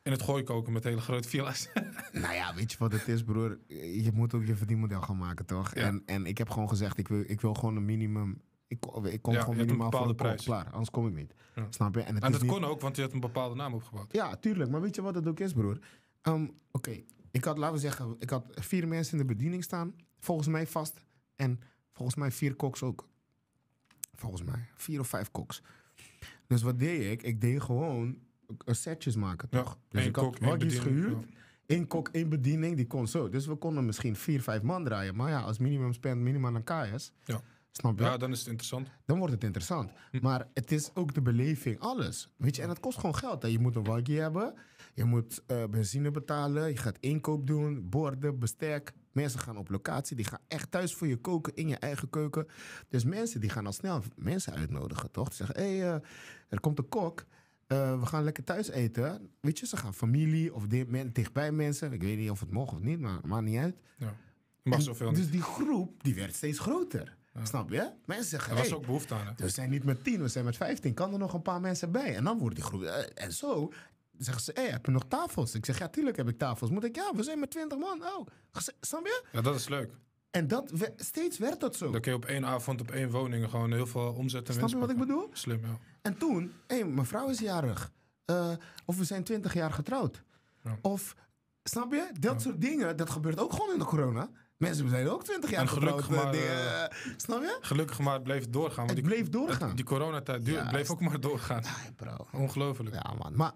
in het gooi koken met hele grote villa's? nou ja, weet je wat het is, broer? Je moet ook je verdienmodel gaan maken, toch? Ja. En, en ik heb gewoon gezegd, ik wil, ik wil gewoon een minimum ik, ik kom ja, gewoon minimaal voor de prijs klaar, anders kom ik niet. Snap je? En, het dat kon ook, want je had een bepaalde naam opgebouwd. Ja, tuurlijk. Maar weet je wat het ook is, broer? Ehm, oké, ik had, laten we zeggen, ik had vier mensen in de bediening staan. Volgens mij vast. En volgens mij vier koks ook. Volgens mij. Vier of vijf koks. Dus wat deed ik? Ik deed gewoon setjes maken, toch? Dus ja, dus ik kok, had hotjes gehuurd. Eén kok, één bediening, die kon zo. Dus we konden misschien vier, vijf man draaien. Maar ja, als minimum spend, minimaal een kaas. Ja. Snap je? Ja, dan is het interessant. Dan wordt het interessant. Hm. Maar het is ook de beleving, alles. Weet je, en het kost gewoon geld. Hè? Je moet een waggie hebben. Je moet eh, benzine betalen. Je gaat inkoop doen. Borden, bestek, Mensen gaan op locatie, die gaan echt thuis voor je koken, in je eigen keuken. Dus mensen die gaan al snel mensen uitnodigen, toch? Ze zeggen, hé, hey, eh, er komt een kok. Eh, we gaan lekker thuis eten. Weet je, ze gaan familie of men, dichtbij mensen. Ik weet niet of het mocht of niet, maar maakt niet uit. Ja, mag zoveel dus niet. Dus die groep, die werd steeds groter. Snap je? Mensen zeggen. Er was hey, ook behoefte aan. Hè? We zijn niet met tien, we zijn met vijftien. Kan er nog een paar mensen bij? En dan wordt die groep. Eh, en zo Zeggen ze, hey, heb je nog tafels? Ik zeg, ja, tuurlijk heb ik tafels. Moet ik, ja, we zijn met 20 man. Oh, snap je? Ja, dat is leuk. En dat steeds werd dat zo. Dan kun je op één avond op één woning gewoon heel veel omzetten. Snap je wat ik bedoel? Slim, ja. En toen, hé, hey, mijn vrouw is jarig. Eh, of we zijn 20 jaar getrouwd. Ja. Of, snap je? Dat soort dingen, dat gebeurt ook gewoon in de corona. Mensen zijn ook 20 jaar getrouwd. Gelukkig eh, maar, eh, snap je? Gelukkig maar het bleef doorgaan. Want het bleef doorgaan. Die, die coronatijd duurde, bleef ook maar doorgaan. Nee, bro. Ongelooflijk. Ja, man. Maar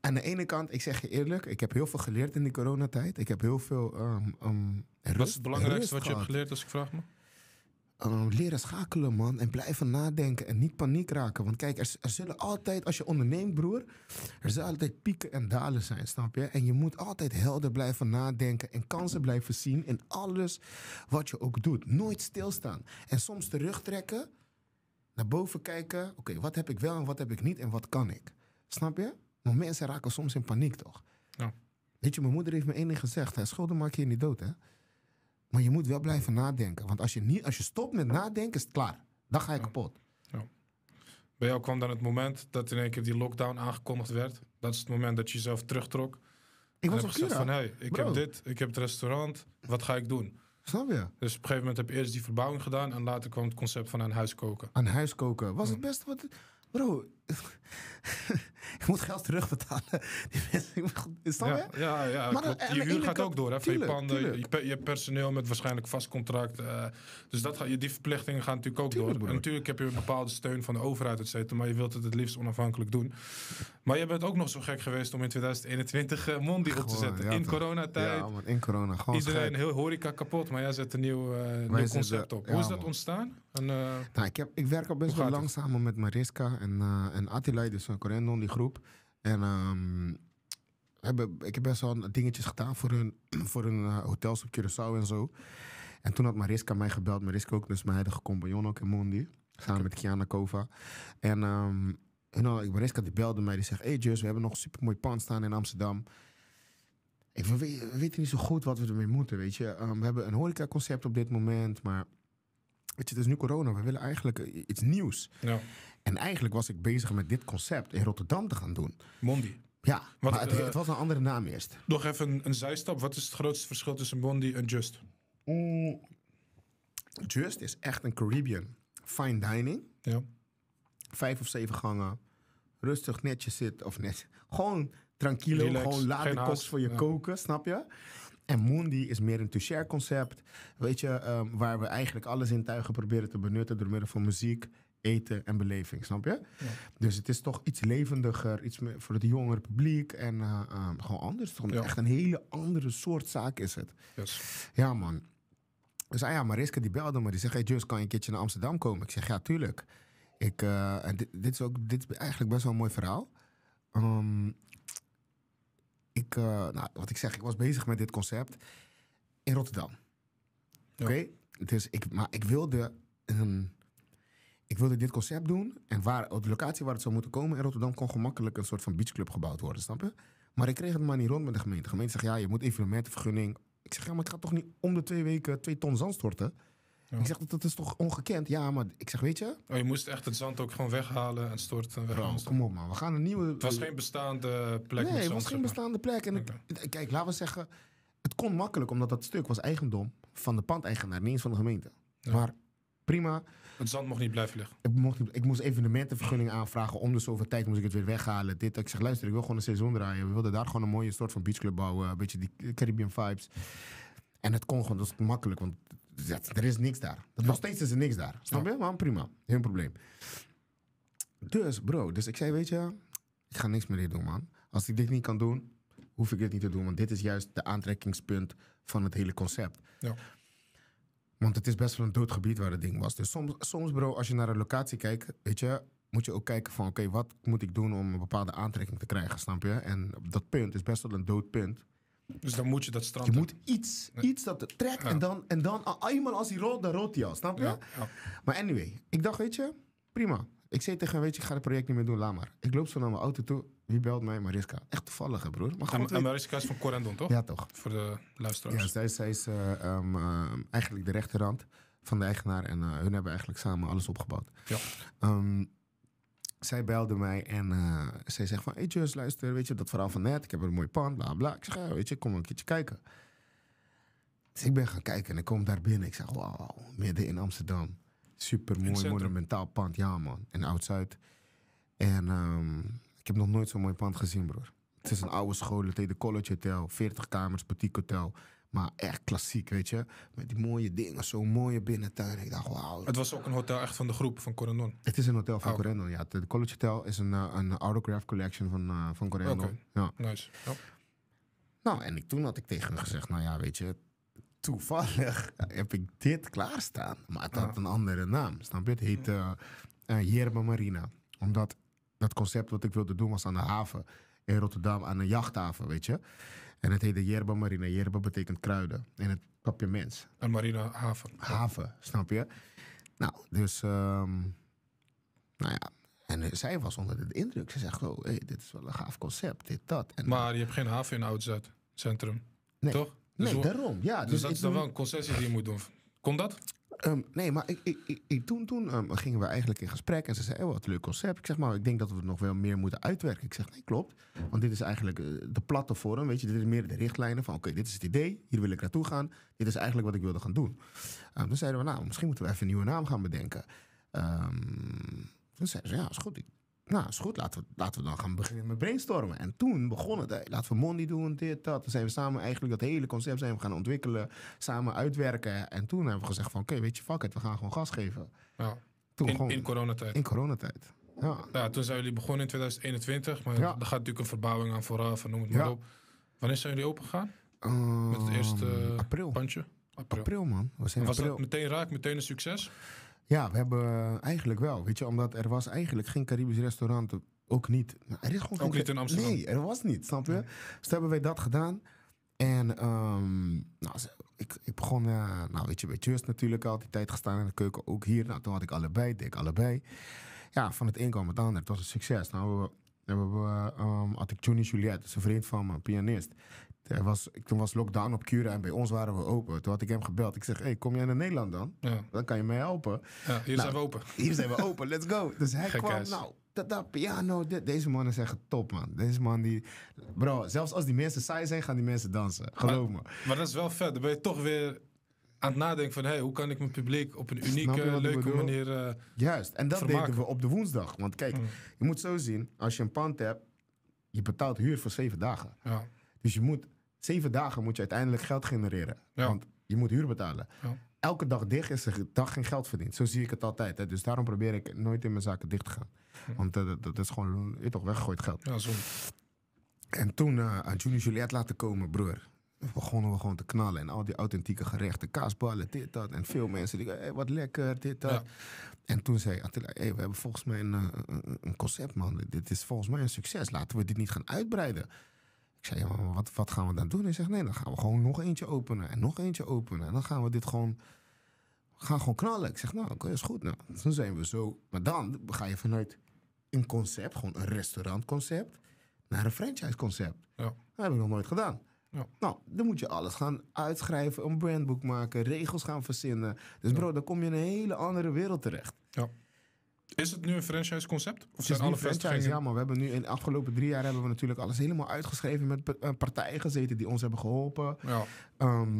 aan de ene kant, ik zeg je eerlijk, ik heb heel veel geleerd in die coronatijd. Ik heb heel veel. Um, rust, wat is het belangrijkste wat je hebt geleerd, als ik vraag me? Ehm, leren schakelen, man. En blijven nadenken en niet paniek raken. Want kijk, er, er, zullen altijd, als je onderneemt, broer, er zullen altijd pieken en dalen zijn, snap je? En je moet altijd helder blijven nadenken en kansen blijven zien in alles wat je ook doet. Nooit stilstaan. En soms terugtrekken, naar boven kijken. Oké, wat heb ik wel en wat heb ik niet en wat kan ik? Snap je? Maar mensen raken soms in paniek, toch? Ja. Weet je, mijn moeder heeft me één ding gezegd. Hè? Schulden maak je niet dood, hè? Maar je moet wel blijven nadenken. Want als je, niet, als je stopt met nadenken, is het klaar. Dan ga je kapot. Ja. Bij jou kwam dan het moment dat in één keer die lockdown aangekondigd werd. Dat is het moment dat je jezelf terugtrok. Ik was op gezegd van, hey, ik heb dit, ik heb het restaurant. Wat ga ik doen? Snap je? Dus op een gegeven moment heb je eerst die verbouwing gedaan. En later kwam het concept van aan huis koken. Aan huis koken. Was het beste wat... Bro, ik moet geld terugbetalen. Is dat snap ja, Ja, maar eh, je huur gaat ook door. Hè, je panden, je, personeel met waarschijnlijk vast contract. Eh, dus dat, die verplichtingen gaan natuurlijk ook door. natuurlijk heb je een bepaalde steun van de overheid, et Maar je wilt het het liefst onafhankelijk doen. Maar je bent ook nog zo gek geweest om in 2021 uh, eh, Mondi op te zetten. in coronatijd. Ja, in corona. Gewoon Iedereen, heel horeca kapot. Maar jij zet een nieuw, nieuw concept op. Hoe is dat ontstaan? Nou, ik, ik werk al best wel langzamer met Mariska en en Attila, dus een Corendon, die groep. En ehm, hebben, ik heb best wel dingetjes gedaan voor hun, voor hun eh, hotels op Curaçao en zo. En toen had Mariska mij gebeld. Mariska ook, dus mijn huidige compagnon ook in Mondi. Samen met Kiana Kova. En, um, en Mariska die belde mij. Die zegt, hey Jus, we hebben nog een supermooi pand staan in Amsterdam. Ik, we, weten niet zo goed wat we ermee moeten, weet je. Ehm, we hebben een horecaconcept op dit moment, maar weet je, het is nu corona, we willen eigenlijk eh, iets nieuws. Ja. En eigenlijk was ik bezig met dit concept in Rotterdam te gaan doen. Mondi. Ja, maar het, eh, het, was een andere naam eerst. Nog even een, zijstap. Wat is het grootste verschil tussen Mondi en Just? Mm, Just is echt een Caribbean fine dining. Ja. Vijf of zeven gangen. Rustig netjes zit of net. Gewoon tranquilo, gewoon laat de voor je koken, snap je? En Moondi is meer een to-share concept. Weet je, ehm, waar we eigenlijk alles in tuigen proberen te benutten door middel van muziek, eten en beleving, snap je? Ja. Dus het is toch iets levendiger, iets meer voor het jongere publiek en eh, ehm, gewoon anders. Toch? Echt een hele andere soort zaak is het. Ja, man. Dus ah ja, Mariska die belde me, die zegt, hey Just, kan je een keertje naar Amsterdam komen? Ik zeg, ja, tuurlijk. Ik, eh, en dit, dit, is ook dit is eigenlijk best wel een mooi verhaal. Ehm, ik, eh, nou, wat ik zeg, ik was bezig met dit concept in Rotterdam. Oké? Okay? Dus ik, maar ik wilde ik wilde dit concept doen. En waar, de locatie waar het zou moeten komen in Rotterdam kon gemakkelijk een soort van beachclub gebouwd worden, snap je? Maar ik kreeg het maar niet rond met de gemeente. De gemeente zegt ja, je moet evenementenvergunning. Ik zeg ja, maar ik ga toch niet om de twee weken twee ton zand storten. Ik zeg, dat is toch ongekend? Ja, maar ik zeg, weet je... Oh, je moest echt het zand ook gewoon weghalen en storten. Weg oh, kom op man, we gaan een nieuwe... Het was geen bestaande plek Nee, het was geen bestaande plek. En kijk, laten we zeggen, het kon makkelijk, omdat dat stuk was eigendom van de pandeigenaar, niet eens van de gemeente. Maar prima. Het zand mocht niet blijven liggen. Ik, mocht ik moest evenementenvergunning aanvragen. Om de zoveel tijd moest ik het weer weghalen. Dit, ik zeg, luister, ik wil gewoon een seizoen draaien. We wilden daar gewoon een mooie soort van beachclub bouwen. Een beetje die Caribbean vibes. En het kon gewoon, dat was makkelijk. Want er is niks daar. Nog steeds is er niks daar. Snap je? Man, prima. Geen probleem. Dus bro, dus ik zei, weet je, ik ga niks meer dit doen, man. Als ik dit niet kan doen, hoef ik dit niet te doen. Want dit is juist de aantrekkingspunt van het hele concept. Ja. Want het is best wel een dood gebied waar het ding was. Dus soms, soms bro, als je naar een locatie kijkt, weet je, moet je ook kijken van, oké, wat moet ik doen om een bepaalde aantrekking te krijgen, snap je? En dat punt is best wel een dood punt. Dus dan moet je dat strand Je moet iets, iets dat trekt. En dan, en dan ah, ah, eenmaal als hij rood, dan rood hij al. Snap je? Maar anyway, ik dacht, weet je, prima. Ik zei tegen hem, weet je, ik ga het project niet meer doen, laat maar. Ik loop zo naar mijn auto toe. Wie belt mij? Mariska. Echt toevallig, hè, broer. Maar goed, en, Mariska is van Corendon, toch? Ja, toch. Voor de luisteraars. Ja, zij, zij is eh, ehm, eh, eigenlijk de rechterhand van de eigenaar. En eh, hun hebben eigenlijk samen alles opgebouwd. Ja. Ehm, zij belde mij en uh, zij zegt van... Hey luister, weet je, dat verhaal van net. Ik heb een mooi pand, bla bla. Ik zeg, weet je, kom een keertje kijken. Dus ik ben gaan kijken en ik kom daar binnen. Ik zeg, wauw, midden in Amsterdam. Super mooi, monumentaal pand. Ja, man. In Oud-Zuid. En ehm, ik heb nog nooit zo'n mooi pand gezien, broer. Het is een oude school, het heet de College Hotel. 40 kamers, boutique hotel. Maar echt klassiek, weet je. Met die mooie dingen, zo'n mooie binnentuin. Ik dacht, wauw. Het was ook een hotel echt van de groep van Corendon? Het is een hotel van oh. Corendon, ja. Het College Hotel is een, eh, een autograph collection van, uh, van Corendon. Oké, ja. nice. Ja. Nou, en ik, toen had ik tegen hem gezegd, nou ja, weet je... Toevallig heb ik dit klaarstaan. Maar het had ah. een andere naam, snap je? Het heette uh, eh, Marina. Omdat dat concept wat ik wilde doen was aan de haven in Rotterdam aan een jachthaven, weet je. En het heette yerba marina. Yerba betekent kruiden. En het mens. En marina, haven. Haven, snap je? Nou, dus... Ehm, nou ja, en eh, zij was onder de indruk. Ze zegt, oh, dit is wel een gaaf concept, dit, dat. En eh, maar je hebt geen haven in Oud-Zuid, centrum, nee. toch? nee, dus daarom. Ja, dus, dus dat is dan wel een concessie die je moet doen. Komt dat? Ehm, nee, maar ik, ik, ik, toen, toen ehm, gingen we eigenlijk in gesprek en ze zei, hey, oh, wat een leuk concept. Ik zeg, maar ik denk dat we het nog wel meer moeten uitwerken. Ik zeg, nee, klopt. Want dit is eigenlijk eh, de platte vorm, weet je. Dit is meer de richtlijnen van, oké, dit is het idee. Hier wil ik naartoe gaan. Dit is eigenlijk wat ik wilde gaan doen. Um, toen zeiden we, nou, misschien moeten we even een nieuwe naam gaan bedenken. toen zeiden ze, ja, is goed nou, is goed, laten we, laten we dan gaan beginnen met brainstormen. En toen begon het, laten we Mondi doen, dit, dat. Dan zijn we samen eigenlijk dat hele concept zijn we gaan ontwikkelen, samen uitwerken. En toen hebben we gezegd van, oké, weet je, fuck it, we gaan gewoon gas geven. Ja. Toen in, gewoon, in coronatijd. In coronatijd. Ja. ja, toen zijn jullie begonnen in 2021, maar er gaat natuurlijk een verbouwing aan vooraf, noem het maar op. Wanneer zijn jullie opengegaan? met het ehm, eerste april. pandje? April. man. Was, was april. meteen raak, meteen een succes? Ja, we hebben eh, eigenlijk wel. Weet je, omdat er was eigenlijk geen Caribisch restaurant. Ook niet. Nou, er is gewoon ook geen... niet in Amsterdam. Nee, er was niet, snap je? Dus hebben wij dat gedaan. En ehm, nou, ik, ik begon, uh, nou weet je, bij Just natuurlijk al die tijd gestaan in de keuken. Ook hier, nou toen had ik allebei, deed ik allebei. Ja, van het een kwam het ander. Het was een succes. Nou, we, hebben we, ehm, had ik Johnny Juliette, dat een vriend van me, pianist was, toen was lockdown op Cura en bij ons waren we open. Toen had ik hem gebeld. Ik zeg, hey, kom jij naar Nederland dan? Dan kan je mij helpen. Ja, hier nou, zijn we open. Hier zijn we open, let's go. Dus hij kwam, huis. nou, dat, piano. deze mannen zijn top, man. Deze man die... Bro, zelfs als die mensen saai zijn, gaan die mensen dansen. Geloof maar, me. Maar dat is wel vet. Dan ben je toch weer aan het nadenken van... Hey, hoe kan ik mijn publiek op een unieke, leuke manier eh, Juist, en dat denken deden we op de woensdag. Want kijk, mm. je moet zo zien. Als je een pand hebt, je betaalt huur voor zeven dagen. Ja. Dus je moet zeven dagen moet je uiteindelijk geld genereren. Want je moet huur betalen. Elke dag dicht is de dag geen geld verdiend. Zo zie ik het altijd. Hè. Dus daarom probeer ik nooit in mijn zaken dicht te gaan. Hm. Want eh, dat, is gewoon je toch weggegooid geld. Ja, zo. En toen uh, aan Juni Juliet laten komen, broer. Begonnen we gewoon te knallen. En al die authentieke gerechten. Kaasballen, dit, dat. En veel mensen die hey, wat lekker, dit, dat. En toen zei Attila, we hebben volgens mij een, eh, een, een concept, man. Dit is volgens mij een succes. Laten we dit niet gaan uitbreiden. Ik zei, wat, wat gaan we dan doen? Hij zegt, nee, dan gaan we gewoon nog eentje openen en nog eentje openen. En dan gaan we dit gewoon, gaan gewoon knallen. Ik zeg, nou, oké, is goed. Nou, dan zijn we zo. Maar dan ga je vanuit een concept, gewoon een restaurantconcept, naar een franchiseconcept. Ja. Dat heb ik nog nooit gedaan. Ja. Nou, dan moet je alles gaan uitschrijven, een brandboek maken, regels gaan verzinnen. Dus bro, dan kom je in een hele andere wereld terecht. Ja. Is het nu een franchise concept? Of zijn alle franchise? Ja, maar we hebben nu in de afgelopen drie jaar hebben we natuurlijk alles helemaal uitgeschreven met partijen gezeten die ons hebben geholpen. Ja. Ehm,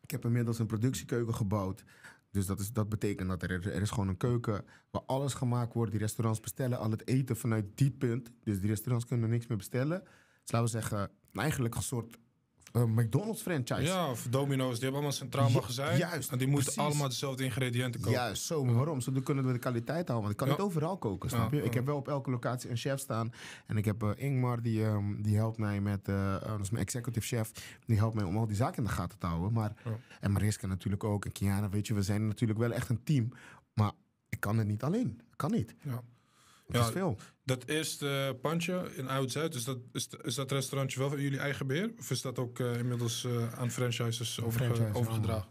ik heb inmiddels een productiekeuken gebouwd. Dus dat, is, dat betekent dat er, er is gewoon een keuken waar alles gemaakt wordt. Die restaurants bestellen al het eten vanuit die punt. Dus die restaurants kunnen niks meer bestellen. Dus laten we zeggen, eigenlijk een soort eh, McDonald's franchise. Ja, of Domino's, die hebben allemaal centraal magazijn. Ja, juist. En die moeten allemaal dezelfde ingrediënten kopen. Juist, zo. Maar waarom? Zo kunnen we de kwaliteit houden. Want ik kan niet overal koken, snap je? Ik heb wel op elke locatie een chef staan. En ik heb eh, Ingmar, die, ehm, die helpt mij met, uh, dat is mijn executive chef. Die helpt mij om al die zaken in de gaten te houden. Maar, En Mariska natuurlijk ook. En Kiana, weet je, we zijn natuurlijk wel echt een team. Maar ik kan het niet alleen. kan niet. Ja. Dat ja, is veel. Dat eerste pandje in Oud-Zuid, is dat, is, is, dat restaurantje wel van jullie eigen beheer? Of is dat ook eh, inmiddels eh, aan franchises overge overgedragen?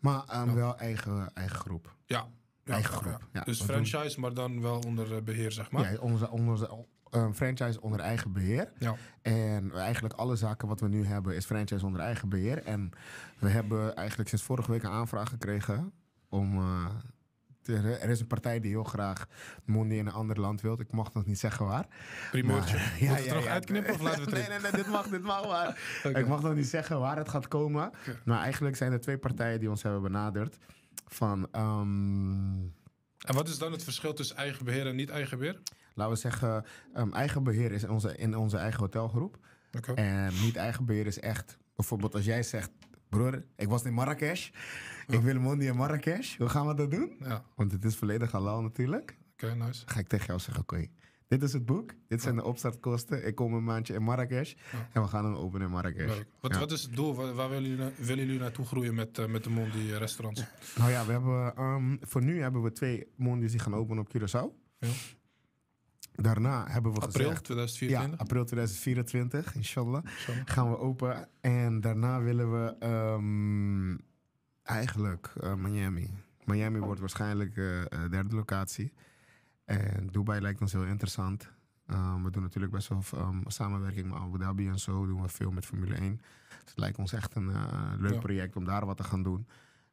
Maar ehm, wel eigen, eigen groep. Ja. eigen groep. dus franchise, maar dan wel onder eh, beheer, zeg maar. Ja, onze, onder franchise onder eigen beheer. Ja. En eigenlijk alle zaken wat we nu hebben is franchise onder eigen beheer. En we hebben eigenlijk sinds vorige week een aanvraag gekregen om er is een partij die heel graag Mondi in een ander land wil. Ik mag nog niet zeggen waar. Primeurtje. ja, ja, ja, ja, uitknippen of laten we het nee, nee, nee, dit mag, dit mag Ik mag nog niet zeggen waar het gaat komen. Maar eigenlijk zijn er twee partijen die ons hebben benaderd. Van... Ehm, en wat is dan het verschil tussen eigen beheer en niet eigen beheer? Laten we zeggen, ehm, eigen beheer is in onze, in onze eigen hotelgroep. En niet eigen beheer is echt, bijvoorbeeld als jij zegt, broer, ik was in Marrakesh. Ik wil Mondi in Marrakesh. Hoe gaan we dat doen? Ja. Want het is volledig halal natuurlijk. Oké, nice. Ga ik tegen jou zeggen, oké. dit is het boek. Dit zijn de opstartkosten. Ik kom een maandje in Marrakesh. En we gaan hem openen in Marrakesh. Wat, wat, is het doel? Waar, willen, jullie, willen, jullie, naartoe groeien met, eh, met de Mondi eh, restaurants? Nou ja, we hebben, ehm, voor nu hebben we twee Mondi's die gaan openen op Curaçao. Daarna hebben we april gezegd... 2024? Ja, april 2024, inshallah, Gaan we open. En daarna willen we ehm, eigenlijk eh, Miami. Miami wordt waarschijnlijk de eh, eh, derde locatie. En Dubai lijkt ons heel interessant. Ehm, we doen natuurlijk best wel um, samenwerking met Abu Dhabi en zo. Doen we veel met Formule 1. Dus het lijkt ons echt een leuk project om daar wat te gaan doen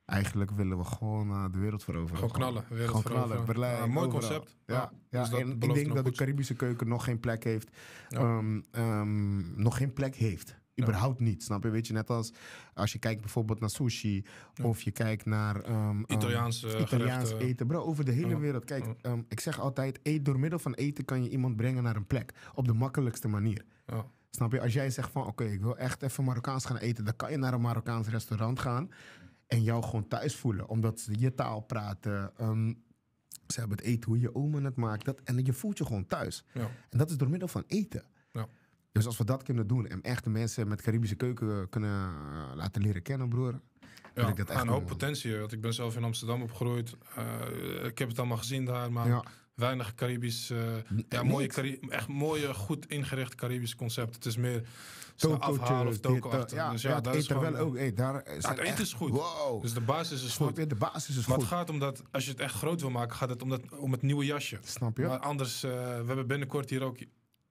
eigenlijk willen we gewoon eh, de wereld veroveren. Gewoon knallen. Wereld gewoon knallen. Berlijn, mooi concept. Ja, ja. Dus ik denk dat de Caribische keuken nog geen plek heeft. Ehm, ehm, nog geen plek heeft. Überhaupt niet, snap je? Weet je, net als als je kijkt bijvoorbeeld naar sushi of je kijkt naar ehm, Italiaans, eten. Bro, over de hele wereld. Kijk, ik zeg altijd, eet, door middel van eten kan je iemand brengen naar een plek. Op de makkelijkste manier. Snap je? Als jij zegt van oké, ik wil echt even Marokkaans gaan eten, dan kan je naar een Marokkaans restaurant gaan. En jou gewoon thuis voelen, omdat ze je taal praten. Ehm, ze hebben het eten hoe je oma het maakt. Dat, en je voelt je gewoon thuis. Ja. En dat is door middel van eten. Ja. Dus als we dat kunnen doen en echte mensen met Caribische keuken eh, kunnen eh, laten leren kennen, broer. Ja, ik dat echt een hoop potentie. Eh, want ik ben zelf in Amsterdam opgegroeid. ik heb het allemaal gezien daar. Maar ja weinig Caribisch. Eh, ja, mooie echt mooie, goed ingericht Caribisch concept. Het is meer afhalen of toko Ja, dus ja, ja wel ook. Hey, daar is het eten is goed. Dus de basis is goed. de basis is maar goed. het gaat om dat, als je het echt groot wil maken, gaat het om, dat, om het nieuwe jasje. Snap je? Maar anders, eh, we hebben binnenkort hier ook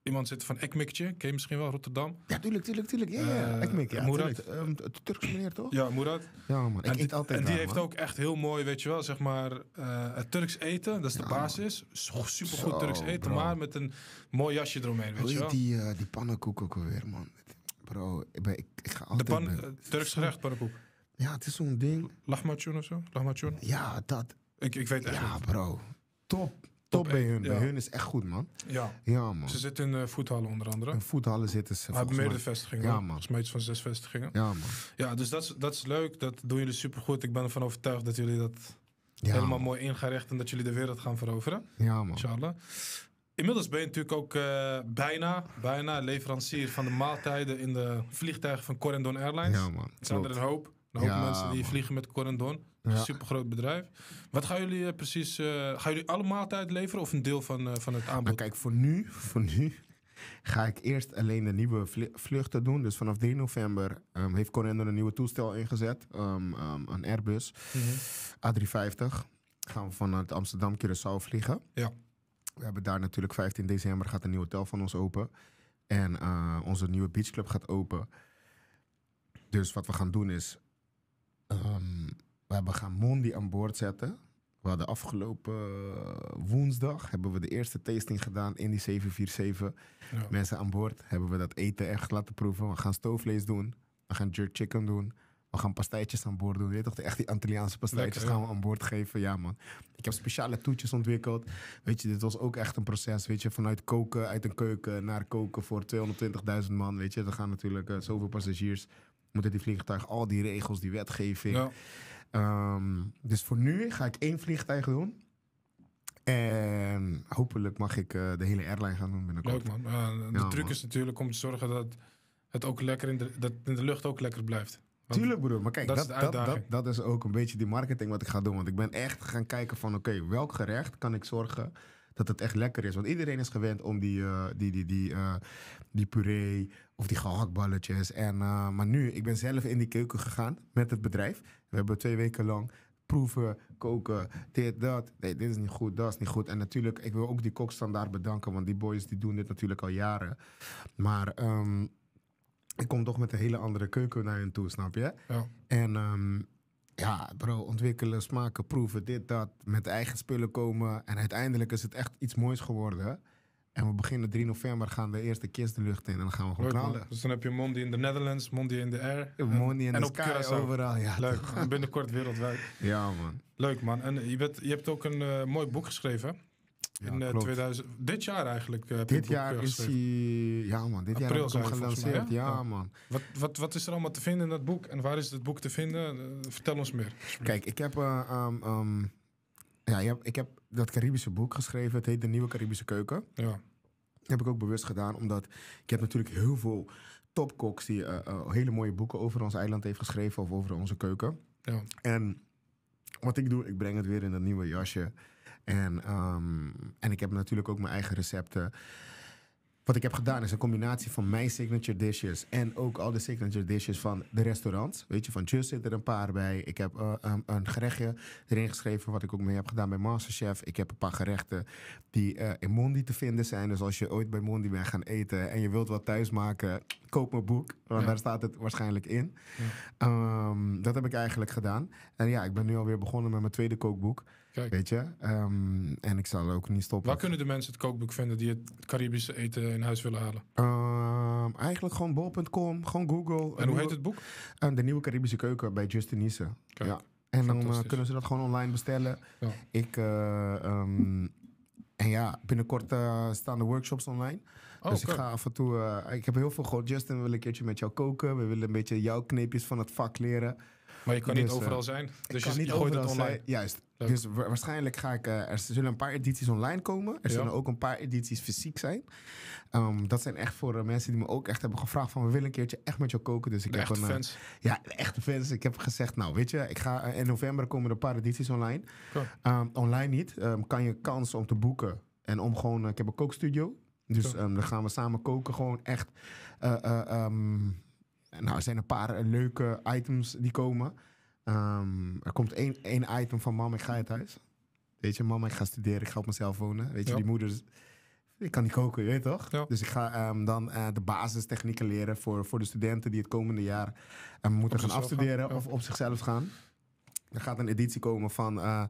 iemand zit van Ekmikje. Ken je misschien wel, Rotterdam? Ja, tuurlijk, tuurlijk, tuurlijk. Ja, ja, uh, Ekmik, ja. Eh, Murat. Turks ehm, meneer, toch? Ja, Murat. Ja, man, ik en, eet altijd En die heeft ook echt heel mooi, weet je wel, zeg maar, eh, het Turks eten. Dat is de basis. Super goed Turks eten, maar met een mooi jasje eromheen, weet je wel. die, eh, die pannenkoek ook alweer, man? Bro, ik, ik, ga altijd... De Turks gerecht, pannenkoek. Ja, het is zo'n ding. Lahmacun of zo? Lahmacun? Ja, dat. Ik, ik weet echt Ja, bro. Top top, bij hun. Bij hun is echt goed, man. Ja. ja man. Ze zitten in eh, voethallen onder andere. In voethallen zitten ze. Maar meerdere vestigingen. Ja, man. Volgens mij iets van zes vestigingen. Ja, man. Ja, dus dat is, dat is leuk. Dat doen jullie supergoed. Ik ben ervan overtuigd dat jullie dat helemaal mooi ingericht en dat jullie de wereld gaan veroveren. Ja, man. Charles Inmiddels ben je natuurlijk ook eh, bijna, bijna leverancier van de maaltijden in de vliegtuigen van Corendon Airlines. Ja, man. zijn er een hoop. Een hoop mensen die vliegen met Corendon. Een Super groot bedrijf. Wat gaan jullie eh, precies. Eh, gaan jullie alle tijd leveren of een deel van, eh, van het aanbod? kijk, voor nu, voor nu ga ik eerst alleen de nieuwe vluchten doen. Dus vanaf 3 november um, heeft Corendon een nieuwe toestel ingezet. Ehm, ehm, een Airbus mhm. A350. Gaan we vanuit Amsterdam Curaçao vliegen. Ja. We hebben daar natuurlijk 15 december gaat een nieuw hotel van ons open. En onze nieuwe beachclub gaat open. Dus wat we gaan doen is... We hebben mondi aan boord zetten. We hadden afgelopen eh, woensdag hebben we de eerste tasting gedaan in die 747. Mensen aan boord hebben we dat eten echt laten proeven. We gaan stoofvlees doen. We gaan jerk chicken doen. We gaan pastijtjes aan boord doen. Weet je toch, echt die Antilliaanse pastijtjes gaan we aan boord geven. Ja, man. Ik heb speciale toetjes ontwikkeld. Weet je, dit was ook echt een proces. Weet je, vanuit koken, uit een keuken naar koken voor 220.000 man. Weet je, er gaan natuurlijk eh, zoveel passagiers. Moeten die vliegtuig, al die regels, die wetgeving. Ja. Ehm, dus voor nu ga ik één vliegtuig doen. En hopelijk mag ik eh, de hele airline gaan doen binnenkort. Leuk man. de ja, truc is natuurlijk om te zorgen dat het ook lekker in de, dat in de lucht ook lekker blijft. Tuurlijk broer, maar kijk, dat, dat, is ook een beetje die marketing wat ik ga doen. Want ik ben echt gaan kijken van oké, welk gerecht kan ik zorgen dat het echt lekker is. Want iedereen is gewend om die, eh, die, die, die, eh, die puree of die gehaktballetjes. En, eh, maar nu, ik ben zelf in die keuken gegaan met het bedrijf. We hebben twee weken lang proeven, koken, dit, dat. Nee, dit is niet goed, dat is niet goed. En natuurlijk, ik wil ook die kokstandaard bedanken, want die boys die doen dit natuurlijk al jaren. Maar ehm, ik kom toch met een hele andere keuken naar hen toe, snap je? Ja. En... Ehm, ja, bro, ontwikkelen, smaken, proeven, dit, dat. Met eigen spullen komen. En uiteindelijk is het echt iets moois geworden. En we beginnen 3 november, gaan de eerste kist de lucht in en dan gaan we gewoon knallen. Dus dan heb je Mondi in de Netherlands, Mondi in de Air. En, Mondi in de Sky, overal. Ja, Leuk, binnenkort wereldwijd. Ja, man. Leuk, man. En je, bent, je hebt ook een eh, mooi boek geschreven in 2000, eh, dit jaar eigenlijk. Eh, dit jaar eh, is hij. Ja, man. Dit jaar is hij gelanceerd. ja, man. Wat, wat, wat is er allemaal te vinden in dat boek? En waar is het boek te vinden? vertel ons meer. Kijk, ik heb. Ehm, ehm, ja, ik heb dat Caribische boek geschreven. Het heet De Nieuwe Caribische Keuken. Ja. Dat heb ik ook bewust gedaan, omdat ik heb natuurlijk heel veel topkoks die hele mooie boeken over ons eiland heeft geschreven of over onze keuken. Ja. En wat ik doe, ik breng het weer in dat nieuwe jasje. En, ehm, en ik heb natuurlijk ook mijn eigen recepten. Wat ik heb gedaan is een combinatie van mijn signature dishes en ook al de signature dishes van de restaurants. Weet je, van Just zit er een paar bij. Ik heb een, eh, ehm, een, gerechtje erin geschreven, wat ik ook mee heb gedaan bij Masterchef. Ik heb een paar gerechten die eh, in Mondi te vinden zijn. Dus als je ooit bij Mondi bent gaan eten en je wilt wat thuis maken, koop mijn boek, want daar staat het waarschijnlijk in. Ehm, dat heb ik eigenlijk gedaan. En ja, ik ben nu alweer begonnen met mijn tweede kookboek. Kijk. Weet je? Ehm, en ik zal ook niet stoppen. Waar kunnen de mensen het kookboek vinden die het Caribische eten in huis willen halen? Ehm, eigenlijk gewoon bol.com, gewoon Google. En hoe heet het boek? Ehm, de Nieuwe Caribische Keuken bij Justin Nissen. ja. En dan eh, kunnen ze dat gewoon online bestellen. Ik, eh, en ja, binnenkort eh, staan de workshops online. Oh, dus ik ga af en toe. ik heb heel veel gehoord. Justin wil een keertje met jou koken. We willen een beetje jouw kneepjes van het vak leren. Maar je kan niet dus, eh, overal zijn. Dus je, niet gooit online. Zijn, juist. Dus waarschijnlijk ga ik... Eh, er zullen een paar edities online komen. Er zullen ook een paar edities fysiek zijn. Ehm, dat zijn echt voor eh, mensen die me ook echt hebben gevraagd van... we willen een keertje echt met jou koken. Dus ik heb een, fans. Ja, echte fans. Ik heb gezegd, nou weet je, ik ga, in november komen er een paar edities online. Ehm, online niet. Ehm, kan je kans om te boeken. En om gewoon... ik heb een kookstudio. Dus dan gaan we samen koken. Gewoon echt... Uh, nou, er zijn een paar leuke items die komen. Ehm, er komt één, één item van mam, ik ga het huis. Weet je, mam, ik ga studeren, ik ga op mezelf wonen. Weet je, die moeders... Ik kan niet koken, je toch? Dus ik ga ehm, dan uh, de basistechnieken leren voor, voor de studenten die het komende jaar eh, moeten gaan afstuderen of op zichzelf gaan. Er gaat een editie komen van eh,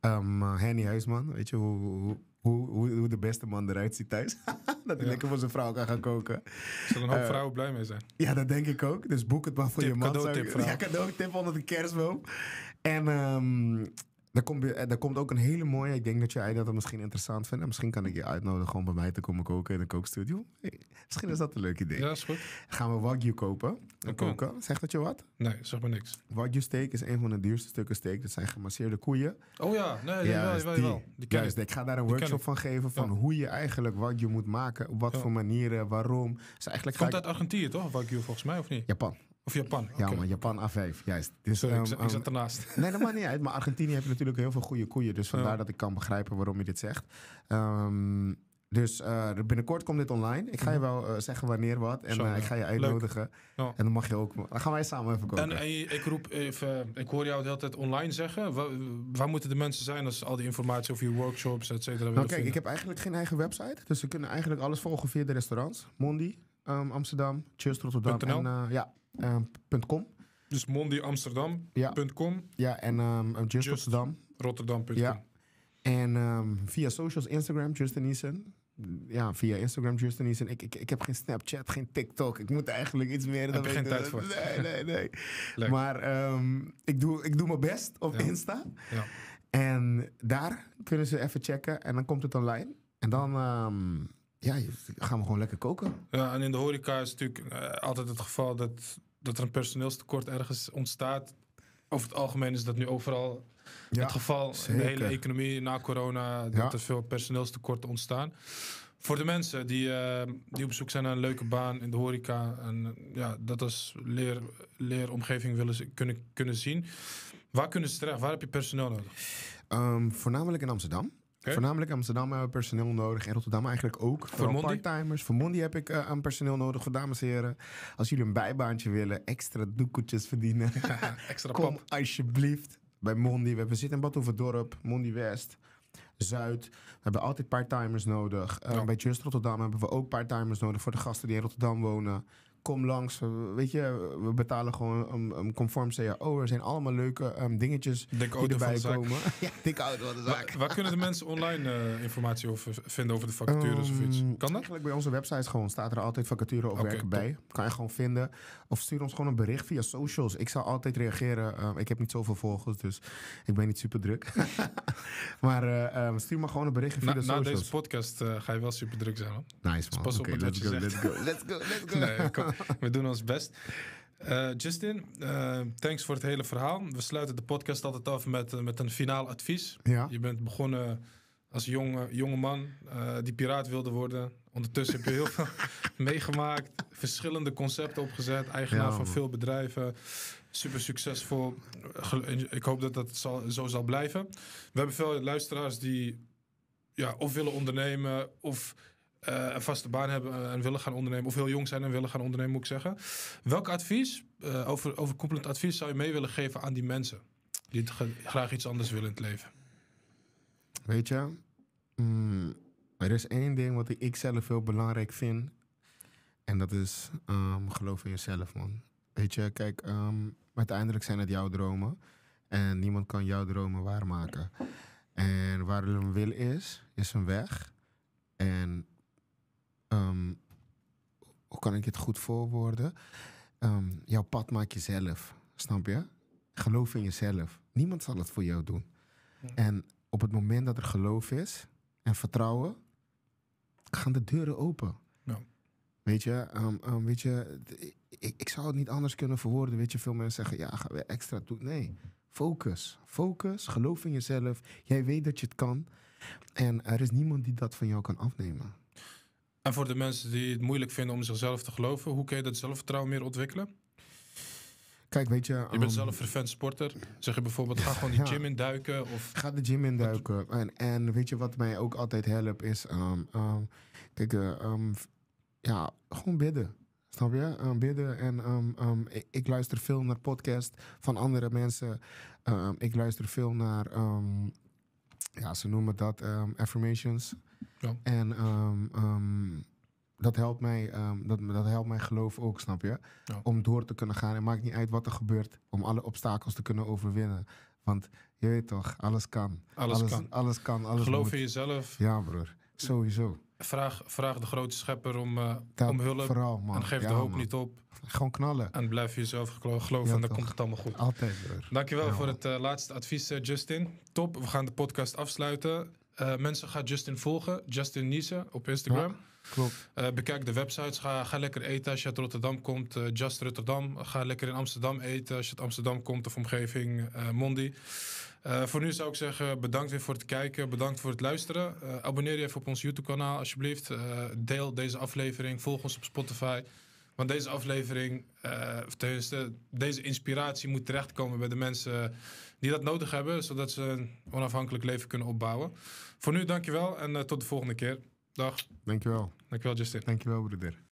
Um, Henny Huisman, weet je hoe, hoe, hoe, de beste man eruit ziet thuis. dat hij lekker voor zijn vrouw kan gaan koken. Zullen een hoop eh, vrouwen blij mee zijn. Ja, dat denk ik ook. Dus boek het maar voor je man. Cadeautip, ja, cadeautip onder de kerstboom. En um, daar komt, eh, komt ook een hele mooie. Ik denk dat jij dat misschien interessant vindt. En misschien kan ik je uitnodigen gewoon bij mij te komen koken in een kookstudio. misschien is dat een leuk idee. Ja, is goed. Gaan we wagyu kopen en koken. Zegt dat je wat? Nee, zeg maar niks. Wagyu steak is een van de duurste stukken steak. Dat zijn gemasseerde koeien. Oh ja, nee, ja, wel, wel, die, wel. Die juist, ik. ga daar een workshop van geven van hoe je eigenlijk wagyu moet maken. Op wat voor manieren, waarom. Dus eigenlijk Komt uit Argentinië toch, wagyu volgens mij, of niet? Japan. Of Japan. Ja, maar Japan A5, juist. Dus, Sorry, um, ik, ehm, ehm, ernaast. nee, dat maakt niet uit. Maar Argentinië heeft natuurlijk heel veel goede koeien. Dus vandaar dat ik kan begrijpen waarom je dit zegt. Ehm, dus eh, binnenkort komt dit online. Ik ga je mhm. wel eh, zeggen wanneer wat. En eh, ik ga je uitnodigen. En dan mag je ook. Dan gaan wij samen even komen. En, ik roep even. Ik hoor jou de hele tijd online zeggen. Waar, moeten de mensen zijn als al die informatie over je workshops, et cetera? Nou, kijk, ik heb eigenlijk geen eigen website. Dus ze kunnen eigenlijk alles volgen via de restaurants. Mondi, Amsterdam, Cheers Rotterdam. En, ja, Ehm, dus mondiamsterdam.com. Ja, en um, Just, Rotterdam. Ja. En um, via socials, Instagram, Justin Eason. Ja, via Instagram, Justin Eason. Ik, ik, heb geen Snapchat, geen TikTok. Ik moet eigenlijk iets meer dan Heb je geen tijd voor. Nee, nee, nee. maar um, ik, doe, ik doe mijn best op Insta. Ja. En daar kunnen ze even checken. En dan komt het online. En dan... Um, ja, gaan we gewoon lekker koken. Ja, en in de horeca is natuurlijk eh, altijd het geval dat, dat er een personeelstekort ergens ontstaat. Over het algemeen is dat nu overal het geval. de hele economie na corona, dat er veel personeelstekorten ontstaan. Voor de mensen die, eh, die op zoek zijn naar een leuke baan in de horeca. En eh, ja, dat als leer, leeromgeving willen kunnen, kunnen zien. Waar kunnen ze terecht? Waar heb je personeel nodig? Ehm, voornamelijk in Amsterdam. Voornamelijk Amsterdam hebben we personeel nodig. En Rotterdam eigenlijk ook. Voor parttimers Voor Mondi heb ik eh, aan personeel nodig. Voor dames en heren. Als jullie een bijbaantje willen, extra doekoetjes verdienen. extra Kom alsjeblieft bij Mondi. We zitten in Dorp Mondi West. Zuid. We hebben altijd parttimers timers nodig. Eh, bij Just Rotterdam hebben we ook parttimers timers nodig voor de gasten die in Rotterdam wonen kom langs. weet je, we betalen gewoon een, conform CAO. Er zijn allemaal leuke ehm, dingetjes die erbij komen. dik auto, wat een zaak. Waar, kunnen de mensen online eh, informatie over vinden over de vacatures of iets? Ehm, kan dat? Eigenlijk bij onze website staat er altijd vacatures of okay, werken bij. Kan je gewoon vinden. Of stuur ons gewoon een bericht via socials. Ik zal altijd reageren. Ehm, ik heb niet zoveel volgers, dus ik ben niet super druk. maar eh, ehm, stuur me gewoon een bericht via na, de socials. Na deze podcast eh, ga je wel super druk zijn, man. Nice, man. Dus let's, go, let's, go, let's go, we doen ons best. Eh, Justin, thanks voor het hele verhaal. We sluiten de podcast altijd af met, met een finaal advies. Ja. Je bent begonnen als jonge, jonge man eh, die piraat wilde worden. Ondertussen heb je heel veel meegemaakt. Verschillende concepten opgezet. Eigenaar van veel bedrijven. Super succesvol. Ik hoop dat dat zal, zo zal blijven. We hebben veel luisteraars die ja, of willen ondernemen. Of eh, een vaste baan hebben en willen gaan ondernemen. Of heel jong zijn en willen gaan ondernemen, moet ik zeggen. Welk advies, eh, over, overkoepelend advies, zou je mee willen geven aan die mensen? Die graag iets anders willen in het leven? Weet je, mm, er is één ding wat ik zelf heel belangrijk vind. En dat is ehm, geloof in jezelf, man. Weet je, kijk, ehm, uiteindelijk zijn het jouw dromen. En niemand kan jouw dromen waarmaken. En waar een wil is, is een weg. En ehm, hoe kan ik het goed voorwoorden? jouw pad maak je zelf. Snap je? Geloof in jezelf. Niemand zal het voor jou doen. En op het moment dat er geloof is en vertrouwen, gaan de deuren open. Ja. Weet je, ehm, ehm, weet je ik, ik, zou het niet anders kunnen verwoorden. Weet je, veel mensen zeggen, ja, ga weer extra doen. Nee, focus. Focus, geloof in jezelf. Jij weet dat je het kan. En er is niemand die dat van jou kan afnemen. En voor de mensen die het moeilijk vinden om zichzelf te geloven, hoe kun je dat zelfvertrouwen meer ontwikkelen? Kijk, weet je... Je bent ehm, zelf een fervent sporter. Zeg je bijvoorbeeld, ga gewoon die gym induiken of... Ga de gym induiken. En, en weet je wat mij ook altijd helpt is... Um, um, kijk, eh, ja, gewoon bidden. Snap je? bidden. En um, ik, ik, luister veel naar podcasts van andere mensen. ik luister veel naar, ja, ze noemen dat affirmations. Ja. En dat helpt mij, um, dat, dat helpt mijn geloof ook, snap je? Om door te kunnen gaan. Het maakt niet uit wat er gebeurt. Om alle obstakels te kunnen overwinnen. Want je weet toch, alles kan. Alles, alles kan. Alles kan geloof in jezelf. Ja, broer. Sowieso. Vraag, vraag de grote schepper om, uh, om hulp. Vooral, En geef de hoop niet op. Gewoon knallen. En blijf jezelf geloven en dan komt het allemaal goed. Altijd, broer. Dankjewel voor het eh, laatste advies, eh, Justin. Top. We gaan de podcast afsluiten. mensen gaan Justin volgen. Justin Niese op Instagram. Klopt. Eh, bekijk de websites. Ga, lekker eten als je uit Rotterdam komt. Eh, Just Rotterdam. Ga lekker in Amsterdam eten als je uit Amsterdam komt of omgeving eh, Mondi. voor nu zou ik zeggen bedankt weer voor het kijken. Bedankt voor het luisteren. abonneer je even op ons YouTube kanaal alsjeblieft. deel deze aflevering. Volg ons op Spotify. Want deze aflevering, of tenminste deze inspiratie moet terechtkomen bij de mensen die dat nodig hebben. Zodat ze een onafhankelijk leven kunnen opbouwen. Voor nu dankjewel en tot de volgende keer. Dag. Dankjewel. Dankjewel, Justin. Dankjewel, broeder.